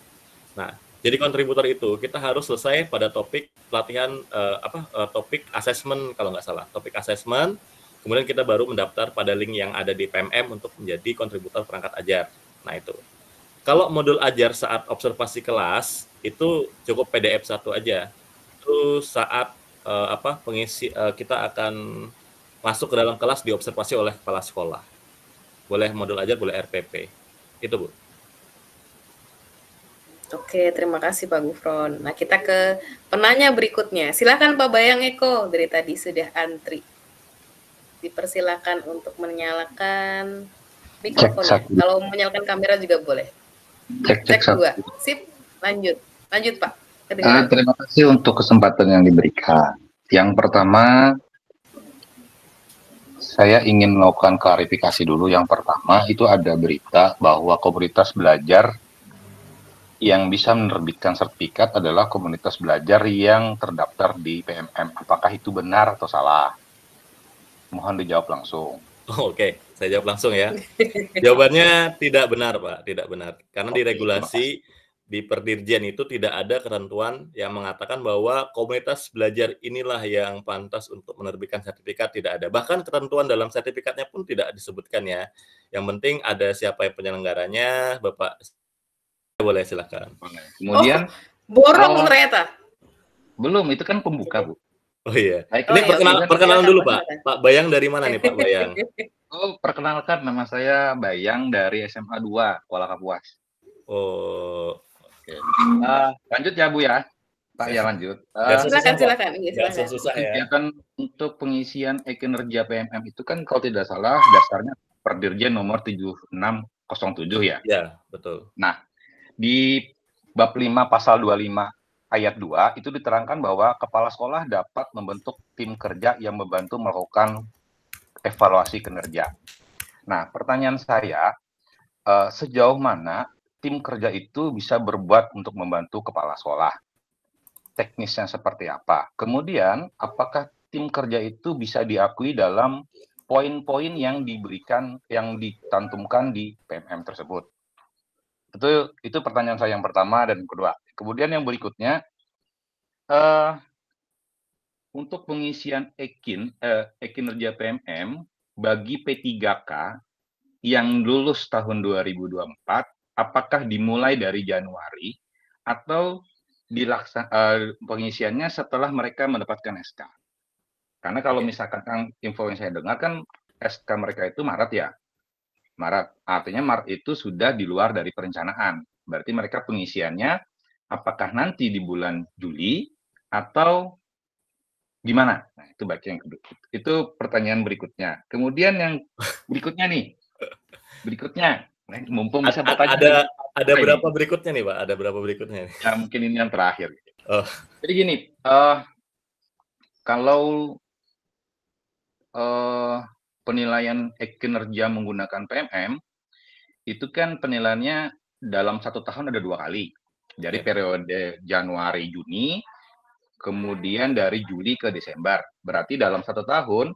Nah, jadi kontributor itu kita harus selesai pada topik pelatihan eh, apa eh, topik assessment kalau nggak salah, topik assessment Kemudian kita baru mendaftar pada link yang ada di PMM untuk menjadi kontributor perangkat ajar. Nah, itu. Kalau modul ajar saat observasi kelas itu cukup PDF satu aja. Itu saat uh, apa pengisi uh, kita akan masuk ke dalam kelas diobservasi oleh kepala sekolah. Boleh modul ajar, boleh RPP. Itu, Bu. Oke, terima kasih Pak Gufron. Nah, kita ke penanya berikutnya. Silakan Pak Bayang Eko, dari tadi sudah antri dipersilakan untuk menyalakan mikrofon. Ya. Kalau menyalakan kamera juga boleh. Cek, cek, cek dua. Sip, lanjut. Lanjut Pak. Eh, terima kasih untuk kesempatan yang diberikan. Yang pertama, saya ingin melakukan klarifikasi dulu. Yang pertama, itu ada berita bahwa komunitas belajar yang bisa menerbitkan sertifikat adalah komunitas belajar yang terdaftar di PMM. Apakah itu benar atau salah? Mohon dijawab langsung. Oh, oke, okay. saya jawab langsung ya. Jawabannya tidak benar, Pak. Tidak benar. Karena di regulasi di Perdirjen itu tidak ada ketentuan yang mengatakan bahwa komunitas belajar inilah yang pantas untuk menerbitkan sertifikat tidak ada. Bahkan ketentuan dalam sertifikatnya pun tidak disebutkan ya. Yang penting ada siapa yang penyelenggaranya, Bapak boleh silakan. Kemudian oh, borong oh, Belum, itu kan pembuka, Bu. Oh iya. Baik, ini oh, perkenal, iya, perkenalan iya, dulu Pak. Iya. Pak Bayang dari mana nih Pak Bayang? [laughs] Oh, perkenalkan nama saya Bayang dari SMA 2 Kuala Kapuas. Oh. Oke. Okay. Uh, eh, lanjut ya Bu ya. Pak ya lanjut. Uh, silakan silakan. Iya, silakan. Susah, ya. Kegiatan untuk pengisian e-kinerja PMM itu kan kalau tidak salah dasarnya Perdirjen nomor 7607 ya. Iya, betul. Nah, di bab 5 pasal 25 ayat 2 itu diterangkan bahwa kepala sekolah dapat membentuk tim kerja yang membantu melakukan evaluasi kinerja. Nah, pertanyaan saya, uh, sejauh mana tim kerja itu bisa berbuat untuk membantu kepala sekolah? Teknisnya seperti apa? Kemudian, apakah tim kerja itu bisa diakui dalam poin-poin yang diberikan, yang ditantumkan di PMM tersebut? Itu itu pertanyaan saya yang pertama dan kedua. Kemudian yang berikutnya uh, untuk pengisian ekin uh, eh, kerja PMM bagi P3K yang lulus tahun 2024 apakah dimulai dari Januari atau dilaksa uh, pengisiannya setelah mereka mendapatkan SK. Karena kalau misalkan kan, info yang saya dengar kan SK mereka itu Maret ya. Maret. Artinya Maret itu sudah di luar dari perencanaan. Berarti mereka pengisiannya apakah nanti di bulan Juli atau gimana? Nah, itu bagian yang kedua. itu pertanyaan berikutnya. Kemudian yang berikutnya nih. Berikutnya. Nah, mumpung bisa bertanya. Ada ada berapa ini. berikutnya nih, Pak? Ada berapa berikutnya? Nih? Ya, mungkin ini yang terakhir. Oh. Jadi gini, uh, kalau uh, penilaian kinerja menggunakan PMM itu kan penilaiannya dalam satu tahun ada dua kali. Dari ya. periode Januari Juni, kemudian dari Juli ke Desember. Berarti dalam satu tahun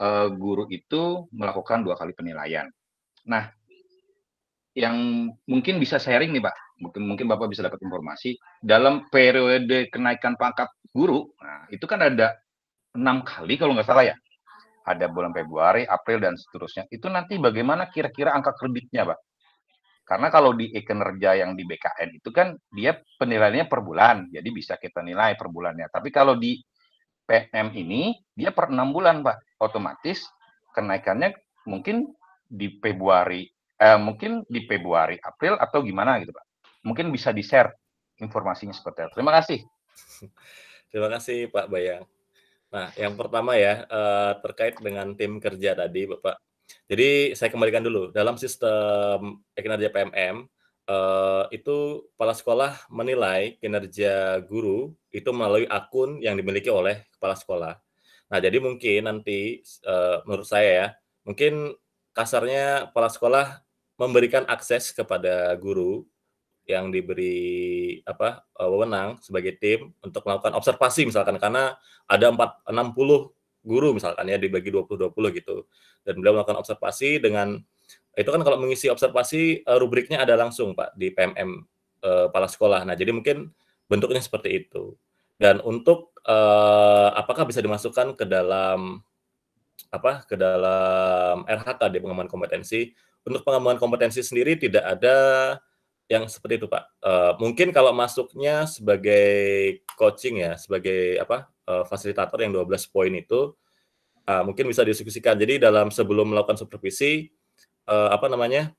eh, guru itu melakukan dua kali penilaian. Nah, yang mungkin bisa sharing nih Pak, mungkin mungkin Bapak bisa dapat informasi dalam periode kenaikan pangkat guru, nah, itu kan ada enam kali kalau nggak salah ya ada bulan Februari, April, dan seterusnya. Itu nanti bagaimana kira-kira angka kreditnya, Pak? Karena kalau di kinerja yang di BKN itu kan dia penilaiannya per bulan, jadi bisa kita nilai per bulannya. Tapi kalau di PM ini dia per enam bulan, Pak. Otomatis kenaikannya mungkin di Februari, eh, mungkin di Februari, April atau gimana gitu, Pak. Mungkin bisa di share informasinya seperti itu. Terima kasih. [laughs] Terima kasih Pak Bayang. Nah, yang pertama ya, eh, terkait dengan tim kerja tadi, Bapak. Jadi saya kembalikan dulu, dalam sistem kinerja PMM, eh, itu kepala sekolah menilai kinerja guru itu melalui akun yang dimiliki oleh kepala sekolah. Nah, jadi mungkin nanti, eh, menurut saya ya, mungkin kasarnya kepala sekolah memberikan akses kepada guru yang diberi apa eh, wewenang sebagai tim untuk melakukan observasi misalkan karena ada 4 60 guru misalkan ya dibagi 20 20 gitu. Dan beliau melakukan observasi dengan itu kan kalau mengisi observasi eh, rubriknya ada langsung Pak di PMM eh, kepala sekolah. Nah, jadi mungkin bentuknya seperti itu. Dan untuk eh, apakah bisa dimasukkan ke dalam apa ke dalam RHK di pengembangan kompetensi? Untuk pengembangan kompetensi sendiri tidak ada yang seperti itu Pak. Uh, mungkin kalau masuknya sebagai coaching ya, sebagai apa uh, fasilitator yang 12 poin itu uh, mungkin bisa diskusikan Jadi dalam sebelum melakukan supervisi uh, apa namanya?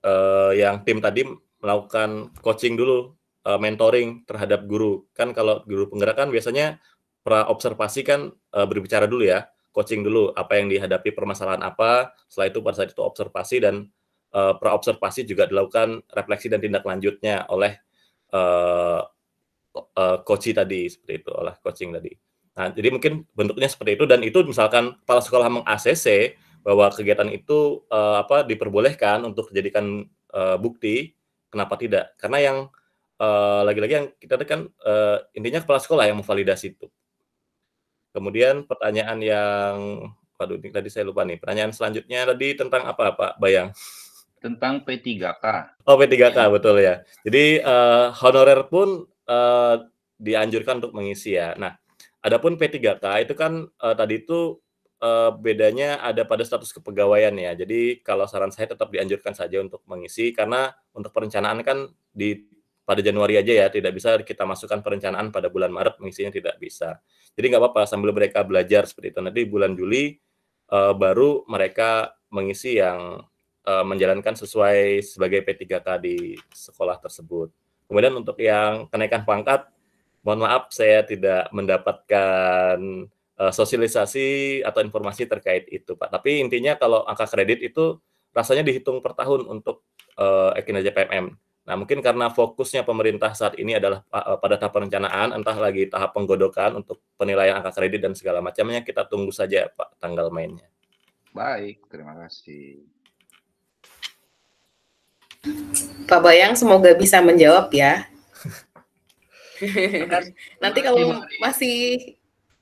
Uh, yang tim tadi melakukan coaching dulu, uh, mentoring terhadap guru. Kan kalau guru penggerak kan biasanya pra observasi kan uh, berbicara dulu ya, coaching dulu apa yang dihadapi permasalahan apa, setelah itu pada saat itu observasi dan uh, praobservasi juga dilakukan refleksi dan tindak lanjutnya oleh uh, eh, uh, eh, coaching tadi seperti itu oleh coaching tadi. Nah, jadi mungkin bentuknya seperti itu dan itu misalkan kepala sekolah meng-ACC bahwa kegiatan itu uh, apa diperbolehkan untuk dijadikan uh, bukti, kenapa tidak? Karena yang lagi lagi-lagi yang kita tekan uh, intinya kepala sekolah yang memvalidasi itu. Kemudian pertanyaan yang waduh ini tadi saya lupa nih. Pertanyaan selanjutnya tadi tentang apa Pak Bayang? tentang P3K. Oh P3K iya. betul ya. Jadi uh, honorer pun uh, dianjurkan untuk mengisi ya. Nah, adapun P3K itu kan uh, tadi itu uh, bedanya ada pada status kepegawaian ya. Jadi kalau saran saya tetap dianjurkan saja untuk mengisi karena untuk perencanaan kan di pada Januari aja ya tidak bisa kita masukkan perencanaan pada bulan Maret mengisinya tidak bisa. Jadi nggak apa-apa sambil mereka belajar seperti itu. Nanti bulan Juli uh, baru mereka mengisi yang uh, menjalankan sesuai sebagai P3K di sekolah tersebut. Kemudian untuk yang kenaikan pangkat, mohon maaf saya tidak mendapatkan uh, sosialisasi atau informasi terkait itu, Pak. Tapi intinya kalau angka kredit itu rasanya dihitung per tahun untuk uh, eh, kinerja PMM. Nah, mungkin karena fokusnya pemerintah saat ini adalah pada tahap perencanaan, entah lagi tahap penggodokan untuk penilaian angka kredit dan segala macamnya, kita tunggu saja Pak tanggal mainnya. Baik, terima kasih. Pak Bayang semoga bisa menjawab ya. [laughs] Nanti kalau masih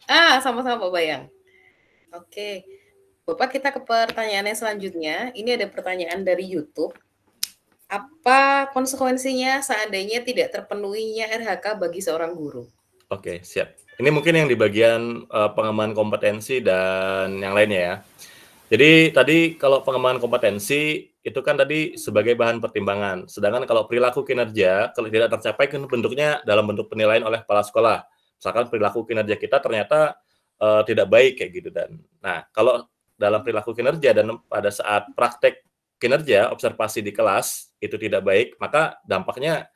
ah sama-sama Pak Bayang. Oke. Bapak kita ke pertanyaannya selanjutnya. Ini ada pertanyaan dari YouTube. Apa konsekuensinya seandainya tidak terpenuhinya RHK bagi seorang guru? Oke, siap. Ini mungkin yang di bagian uh, eh, pengembangan kompetensi dan yang lainnya ya. Jadi tadi kalau pengembangan kompetensi itu kan tadi sebagai bahan pertimbangan. Sedangkan kalau perilaku kinerja kalau tidak tercapai kan bentuknya dalam bentuk penilaian oleh kepala sekolah. Misalkan perilaku kinerja kita ternyata uh, tidak baik kayak gitu dan nah kalau dalam perilaku kinerja dan pada saat praktek kinerja observasi di kelas itu tidak baik, maka dampaknya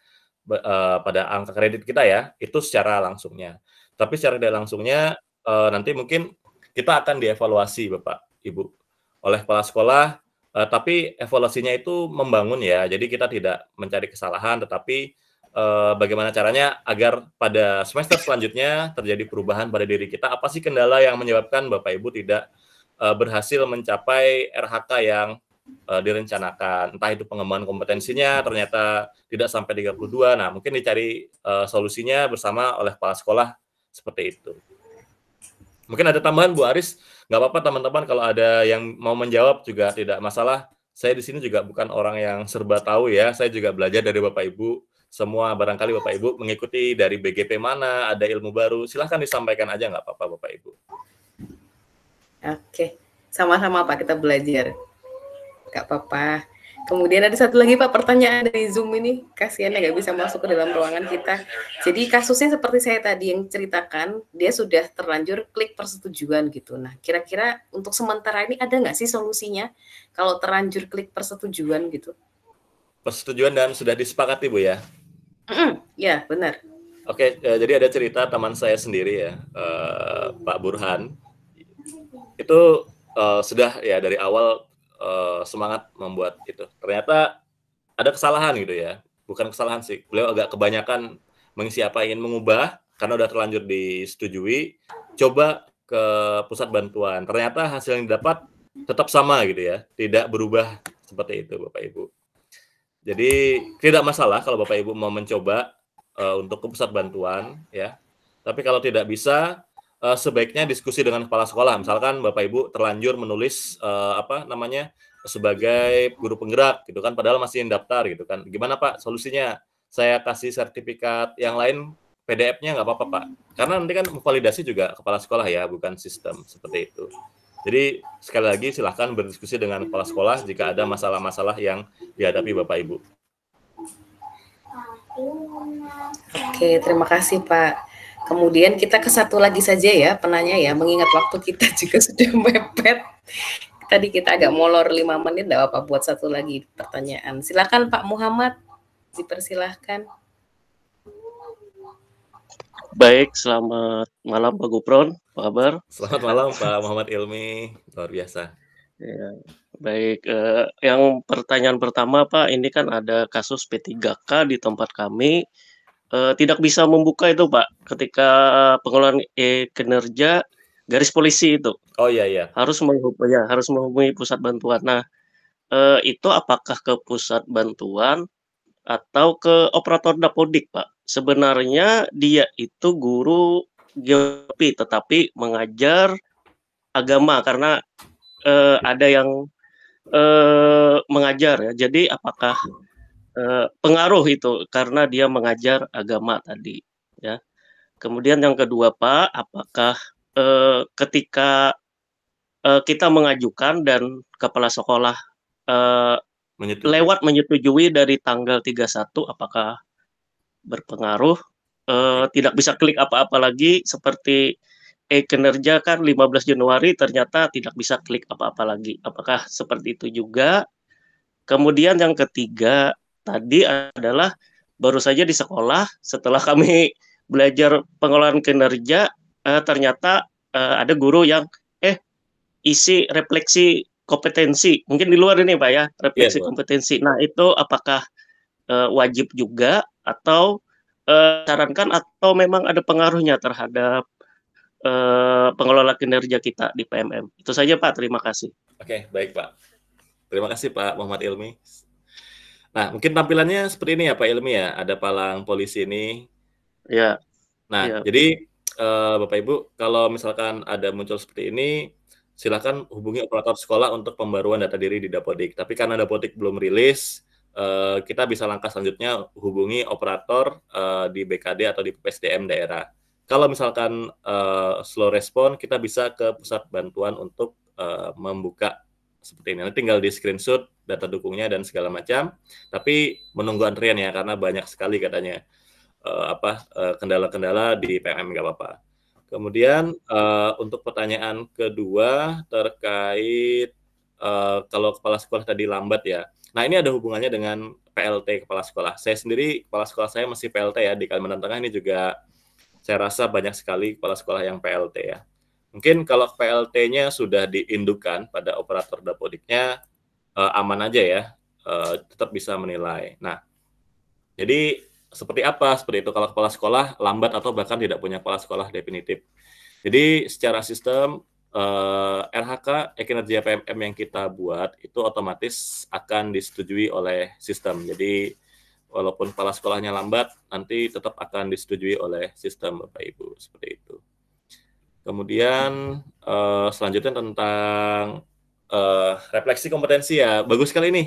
uh, pada angka kredit kita ya itu secara langsungnya. Tapi secara tidak langsungnya uh, nanti mungkin kita akan dievaluasi Bapak Ibu oleh kepala sekolah, uh, tapi evaluasinya itu membangun ya. Jadi kita tidak mencari kesalahan, tetapi uh, bagaimana caranya agar pada semester selanjutnya terjadi perubahan pada diri kita. Apa sih kendala yang menyebabkan Bapak Ibu tidak uh, berhasil mencapai RHK yang uh, direncanakan. Entah itu pengembangan kompetensinya ternyata tidak sampai 32. Nah, mungkin dicari uh, solusinya bersama oleh kepala sekolah seperti itu. Mungkin ada tambahan Bu Aris nggak apa-apa teman-teman kalau ada yang mau menjawab juga tidak masalah. Saya di sini juga bukan orang yang serba tahu ya. Saya juga belajar dari Bapak Ibu semua barangkali Bapak Ibu mengikuti dari BGP mana, ada ilmu baru, silahkan disampaikan aja nggak apa-apa Bapak Ibu. Oke, sama-sama Pak, kita belajar. Nggak apa-apa. Kemudian ada satu lagi Pak pertanyaan dari Zoom ini, kasihan ya nggak bisa masuk ke dalam ruangan kita. Jadi kasusnya seperti saya tadi yang ceritakan, dia sudah terlanjur klik persetujuan gitu. Nah kira-kira untuk sementara ini ada nggak sih solusinya kalau terlanjur klik persetujuan gitu? Persetujuan dan sudah disepakati Bu ya? Mm hmm ya benar. Oke, eh, jadi ada cerita teman saya sendiri ya, eh, Pak Burhan. Itu uh, sudah ya dari awal Eh, semangat membuat itu. Ternyata ada kesalahan gitu ya. Bukan kesalahan sih. Beliau agak kebanyakan mengisi apa ingin mengubah karena udah terlanjur disetujui. Coba ke pusat bantuan. Ternyata hasil yang didapat tetap sama gitu ya. Tidak berubah seperti itu Bapak Ibu. Jadi tidak masalah kalau Bapak Ibu mau mencoba uh, untuk ke pusat bantuan ya. Tapi kalau tidak bisa uh, sebaiknya diskusi dengan kepala sekolah. Misalkan Bapak Ibu terlanjur menulis uh, apa namanya sebagai guru penggerak gitu kan padahal masih daftar gitu kan. Gimana Pak solusinya? Saya kasih sertifikat yang lain PDF-nya nggak apa-apa Pak. Karena nanti kan validasi juga kepala sekolah ya, bukan sistem seperti itu. Jadi sekali lagi silahkan berdiskusi dengan kepala sekolah jika ada masalah-masalah yang dihadapi Bapak Ibu. Oke, terima kasih Pak. Kemudian kita ke satu lagi saja ya penanya ya, mengingat waktu kita [laughs] juga sudah mepet. Tadi kita agak molor lima menit, tidak apa-apa buat satu lagi pertanyaan. Silakan Pak Muhammad, dipersilahkan. Baik, selamat malam Pak Gupron, apa kabar? Selamat malam Pak Muhammad Ilmi, luar biasa. Ya, baik, eh, yang pertanyaan pertama Pak, ini kan ada kasus P3K di tempat kami, uh, tidak bisa membuka itu Pak ketika eh, pengelolaan e kinerja garis polisi itu. Oh iya iya. Harus menghubungi ya, harus menghubungi pusat bantuan. Nah, uh, itu apakah ke pusat bantuan atau ke operator dapodik, Pak? Sebenarnya dia itu guru geografi tetapi mengajar agama karena uh, ada yang uh, mengajar ya. Jadi apakah eh, pengaruh itu karena dia mengajar agama tadi ya. Kemudian yang kedua Pak, apakah eh, ketika eh, kita mengajukan dan kepala sekolah eh, menyetujui. lewat menyetujui dari tanggal 31 apakah berpengaruh? Eh, tidak bisa klik apa-apa lagi seperti eh kinerja kan 15 Januari ternyata tidak bisa klik apa-apa lagi. Apakah seperti itu juga? Kemudian yang ketiga tadi adalah baru saja di sekolah setelah kami [laughs] belajar pengolahan kinerja eh, ternyata eh, ada guru yang eh isi refleksi kompetensi mungkin di luar ini pak ya refleksi yeah, kompetensi nah itu apakah eh, wajib juga atau eh, sarankan atau memang ada pengaruhnya terhadap eh, pengelola kinerja kita di PMM itu saja pak terima kasih oke baik pak terima kasih pak Muhammad Ilmi Nah, mungkin tampilannya seperti ini ya Pak Ilmi ya. Ada palang polisi ini. Ya. Nah, ya. jadi uh, Bapak Ibu, kalau misalkan ada muncul seperti ini, silakan hubungi operator sekolah untuk pembaruan data diri di Dapodik. Tapi karena Dapodik belum rilis, uh, kita bisa langkah selanjutnya hubungi operator uh, di BKD atau di PSDM daerah. Kalau misalkan uh, slow respon, kita bisa ke pusat bantuan untuk uh, membuka seperti ini. Nanti tinggal di screenshot data dukungnya dan segala macam. Tapi menunggu antrian ya karena banyak sekali katanya uh, apa eh, kendala-kendala di PMM nggak apa-apa. Kemudian uh, untuk pertanyaan kedua terkait uh, kalau kepala sekolah tadi lambat ya. Nah ini ada hubungannya dengan PLT kepala sekolah. Saya sendiri kepala sekolah saya masih PLT ya di Kalimantan Tengah ini juga saya rasa banyak sekali kepala sekolah yang PLT ya. Mungkin kalau PLT-nya sudah diindukan pada operator dapodiknya uh, aman aja ya, uh, tetap bisa menilai. Nah, jadi seperti apa seperti itu kalau kepala sekolah lambat atau bahkan tidak punya kepala sekolah definitif. Jadi secara sistem eh, RHK Kinerja PMM yang kita buat itu otomatis akan disetujui oleh sistem. Jadi walaupun kepala sekolahnya lambat nanti tetap akan disetujui oleh sistem Bapak Ibu seperti itu. Kemudian uh, selanjutnya tentang uh, refleksi kompetensi ya. Bagus sekali nih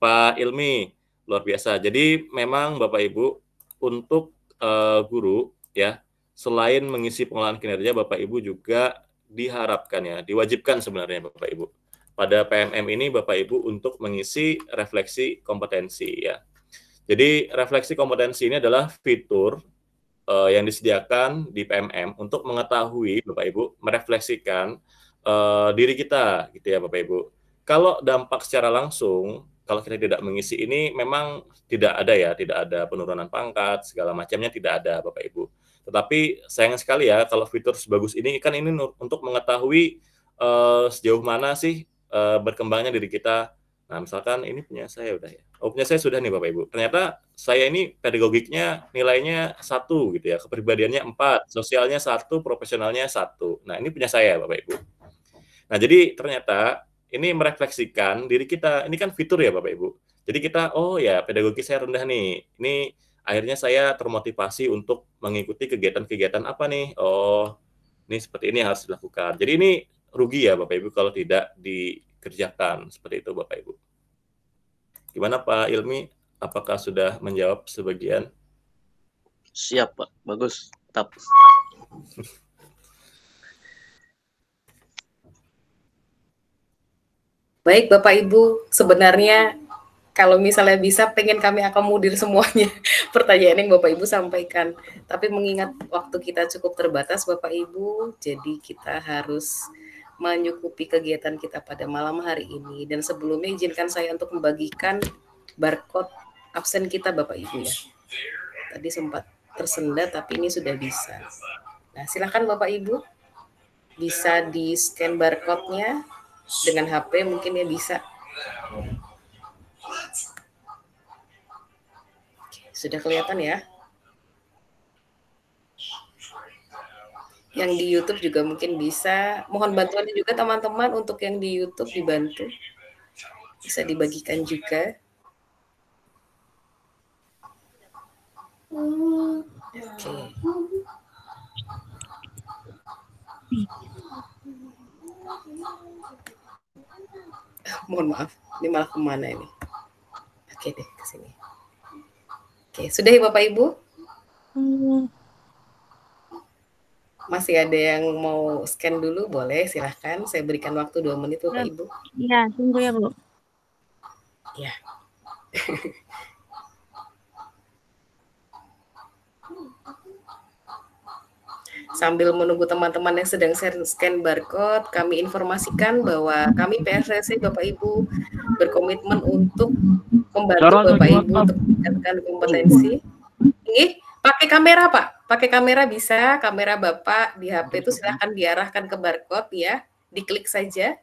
Pak Ilmi, luar biasa. Jadi memang Bapak Ibu untuk uh, guru ya, selain mengisi pengelolaan kinerja Bapak Ibu juga diharapkan ya, diwajibkan sebenarnya Bapak Ibu. Pada PMM ini Bapak Ibu untuk mengisi refleksi kompetensi ya. Jadi refleksi kompetensi ini adalah fitur uh, yang disediakan di PMM untuk mengetahui Bapak Ibu merefleksikan uh, diri kita gitu ya Bapak Ibu. Kalau dampak secara langsung kalau kita tidak mengisi ini memang tidak ada ya, tidak ada penurunan pangkat segala macamnya tidak ada Bapak Ibu. Tetapi sayang sekali ya kalau fitur sebagus ini kan ini untuk mengetahui uh, sejauh mana sih uh, berkembangnya diri kita Nah, misalkan ini punya saya udah ya. Oh, punya saya sudah nih Bapak Ibu. Ternyata saya ini pedagogiknya nilainya satu gitu ya, kepribadiannya empat, sosialnya satu, profesionalnya satu. Nah, ini punya saya Bapak Ibu. Nah, jadi ternyata ini merefleksikan diri kita. Ini kan fitur ya Bapak Ibu. Jadi kita, oh ya pedagogi saya rendah nih. Ini akhirnya saya termotivasi untuk mengikuti kegiatan-kegiatan apa nih? Oh, ini seperti ini harus dilakukan. Jadi ini rugi ya Bapak Ibu kalau tidak di kerjakan seperti itu Bapak Ibu. Gimana Pak Ilmi? Apakah sudah menjawab sebagian? Siap Pak, bagus. Tetap. [laughs] Baik Bapak Ibu, sebenarnya kalau misalnya bisa pengen kami akomodir semuanya [laughs] pertanyaan yang Bapak Ibu sampaikan. Tapi mengingat waktu kita cukup terbatas Bapak Ibu, jadi kita harus menyukupi kegiatan kita pada malam hari ini dan sebelumnya izinkan saya untuk membagikan barcode absen kita Bapak Ibu ya. Tadi sempat tersendat tapi ini sudah bisa. Nah, silakan Bapak Ibu bisa di scan barcode-nya dengan HP mungkin ya bisa. sudah kelihatan ya? yang di YouTube juga mungkin bisa. Mohon bantuannya juga teman-teman untuk yang di YouTube dibantu. Bisa dibagikan juga. Oke. Okay. Eh, mohon maaf, ini malah kemana ini? Oke okay deh, ke sini. Oke, okay. sudah ya Bapak Ibu? Hmm masih ada yang mau scan dulu boleh silahkan saya berikan waktu dua menit Bapak Ibu. Iya, tunggu ya Bu. Iya. [laughs] Sambil menunggu teman-teman yang sedang share scan barcode, kami informasikan bahwa kami PSSC Bapak Ibu berkomitmen untuk membantu Bapak Ibu untuk meningkatkan kompetensi. Ini Pakai kamera, Pak. Pakai kamera bisa, kamera Bapak di HP itu silahkan diarahkan ke barcode ya. Diklik saja.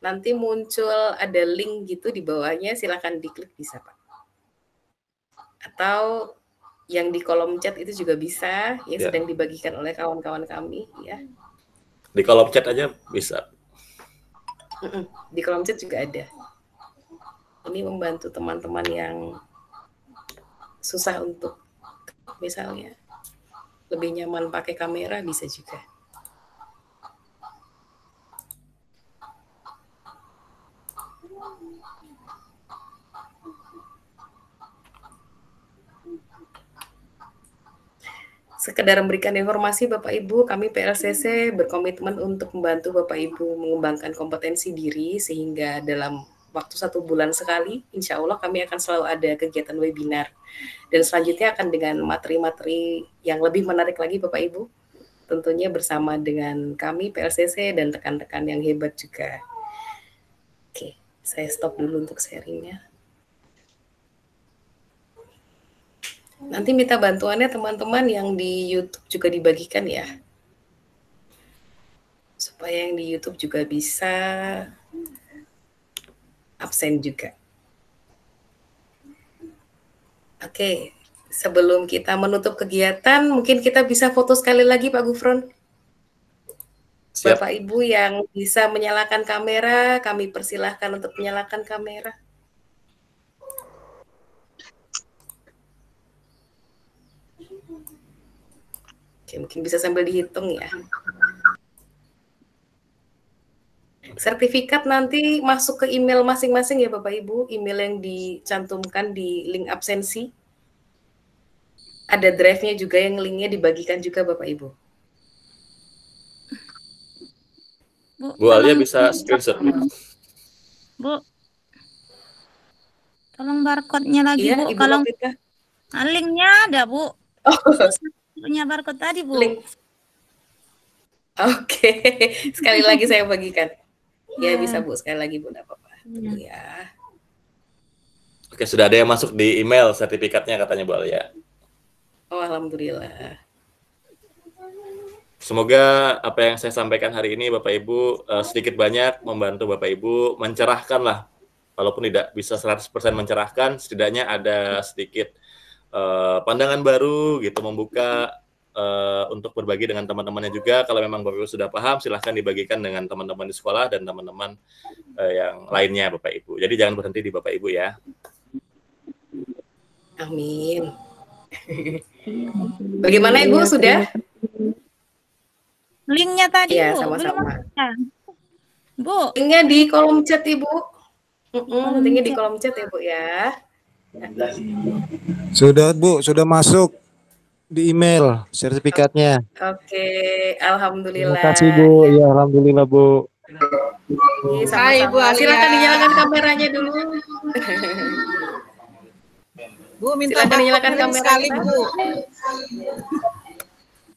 Nanti muncul ada link gitu di bawahnya, silahkan diklik bisa, Pak. Atau yang di kolom chat itu juga bisa, yang ya. sedang dibagikan oleh kawan-kawan kami, ya. Di kolom chat aja bisa. Di kolom chat juga ada. Ini membantu teman-teman yang susah untuk misalnya lebih nyaman pakai kamera bisa juga sekedar memberikan informasi Bapak Ibu, kami PLCC berkomitmen untuk membantu Bapak Ibu mengembangkan kompetensi diri sehingga dalam waktu satu bulan sekali, insya Allah kami akan selalu ada kegiatan webinar. Dan selanjutnya akan dengan materi-materi yang lebih menarik lagi Bapak Ibu, tentunya bersama dengan kami PLCC dan rekan-rekan yang hebat juga. Oke, saya stop dulu untuk sharingnya. Nanti minta bantuannya teman-teman yang di YouTube juga dibagikan ya. Supaya yang di YouTube juga bisa absen juga. Oke, sebelum kita menutup kegiatan, mungkin kita bisa foto sekali lagi Pak Gufron. Siap. Bapak Ibu yang bisa menyalakan kamera, kami persilahkan untuk menyalakan kamera. Oke, mungkin bisa sambil dihitung ya. Sertifikat nanti masuk ke email masing-masing ya Bapak Ibu, email yang dicantumkan di link absensi. Ada drive-nya juga yang linknya dibagikan juga Bapak Ibu. Bu, Bu Alia bisa screenshot. Bu, tolong barcode-nya lagi iya, Bu. Ibu kalau Nah, linknya ada Bu. Oh. Punya barcode tadi Bu. Link. Oke, okay. [laughs] sekali lagi saya bagikan. Ya nah. bisa Bu sekali lagi Bu tidak apa-apa. Iya. ya. Oke, sudah ada yang masuk di email sertifikatnya katanya Bu Alia. Oh, alhamdulillah. Semoga apa yang saya sampaikan hari ini Bapak Ibu uh, sedikit banyak membantu Bapak Ibu mencerahkan lah. Walaupun tidak bisa 100% mencerahkan, setidaknya ada sedikit uh, pandangan baru gitu membuka uh, untuk berbagi dengan teman-temannya juga. Kalau memang Bapak Ibu sudah paham, silahkan dibagikan dengan teman-teman di sekolah dan teman-teman uh, yang lainnya, Bapak Ibu. Jadi jangan berhenti di Bapak Ibu ya. Amin. [laughs] Bagaimana Ibu sudah? Linknya tadi ya, Bu. sama-sama. Bu. Linknya di kolom chat Ibu. Mm linknya di kolom chat ya Bu ya. Sudah Bu, sudah masuk di email sertifikatnya. Oke, okay. alhamdulillah. Terima kasih Bu, ya alhamdulillah Bu. Hai Bu, silakan dinyalakan kameranya dulu. [laughs] Bu, minta silakan dinyalakan kamera sekali Bu.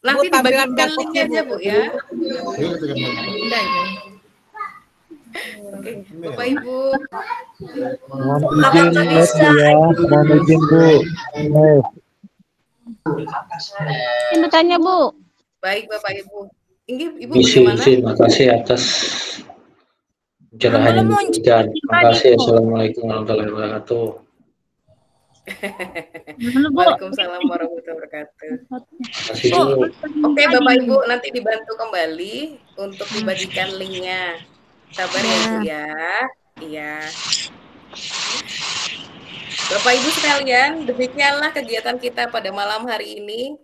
Nanti dibagikan linknya aja Bu ya. Udah ya. Iya. Oke, Bapak Ibu. Mohon izin, ya. Mohon izin, Bu. Live. Ini bertanya Bu. Baik Bapak Ibu. Ini Ibu Isi, bagaimana? Isi, kasih atas pencerahan yang diberikan. Terima kasih. Assalamualaikum warahmatullahi wabarakatuh. Waalaikumsalam warahmatullahi wabarakatuh. Oke okay, Bapak Ibu nanti dibantu kembali untuk dibagikan linknya. Sabar ya Bu ya. Iya. Bapak Ibu sekalian, demikianlah kegiatan kita pada malam hari ini.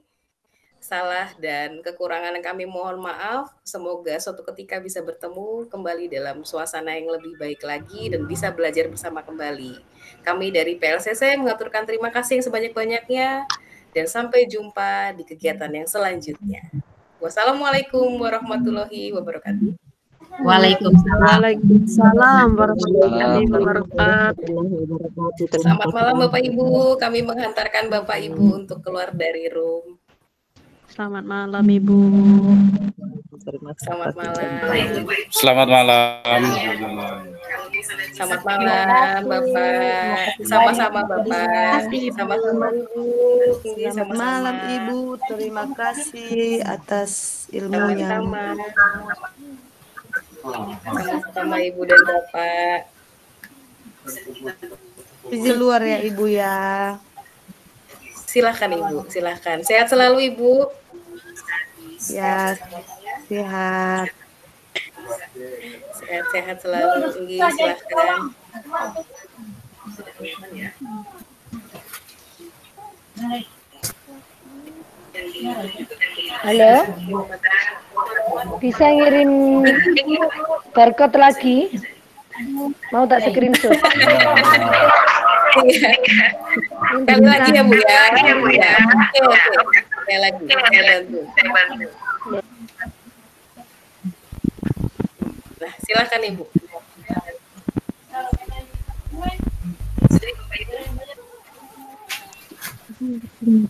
Salah dan kekurangan yang kami mohon maaf. Semoga suatu ketika bisa bertemu kembali dalam suasana yang lebih baik lagi dan bisa belajar bersama kembali. Kami dari PLCC mengaturkan terima kasih yang sebanyak-banyaknya dan sampai jumpa di kegiatan yang selanjutnya. Wassalamualaikum warahmatullahi wabarakatuh. Waalaikumsalam. warahmatullahi wabarakatuh. Selamat malam Bapak Ibu. Kami menghantarkan Bapak Ibu untuk keluar dari room. Selamat malam Ibu. Selamat malam. Selamat malam. Selamat malam Bapak. Sama-sama Bapak. Sama-sama Ibu. Selamat malam Ibu. Terima kasih atas ilmunya. yang sama sama ibu dan bapak. di luar ya ibu ya. Silahkan ibu, silahkan. Sehat selalu ibu. Ya, sehat. Sehat-sehat selalu, Inggi, silahkan. Halo. Bisa ngirim barcode lagi? Mau tak screenshot? Sekali iya. iya. lagi iya, ya Bu ya. Oke, oke. Saya lagi. Nah, silakan Ibu. Terima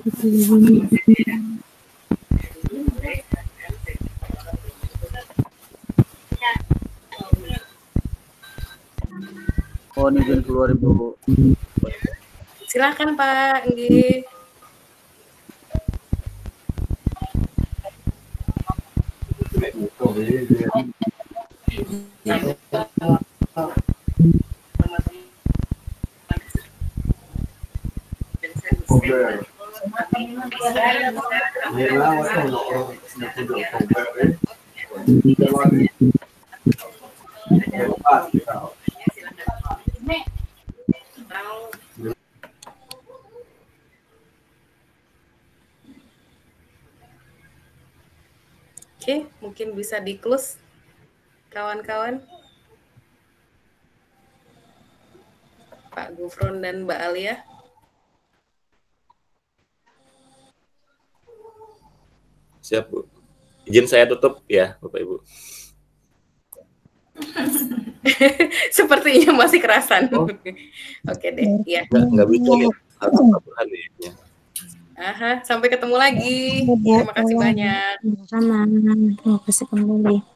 kasih. mohon izin keluar ibu silakan pak Enggi. Oke. Oke, okay, mungkin bisa di-close kawan-kawan. Pak Gufron dan Mbak Alia. Siap, Bu. Izin saya tutup ya, Bapak Ibu. [laughs] Sepertinya masih kerasan. Oh. Oke deh, ya. Nggak bisa harus ya. Kan ya, ya. Aha, sampai ketemu lagi. Terima kasih banyak. Sama, terima kasih kembali.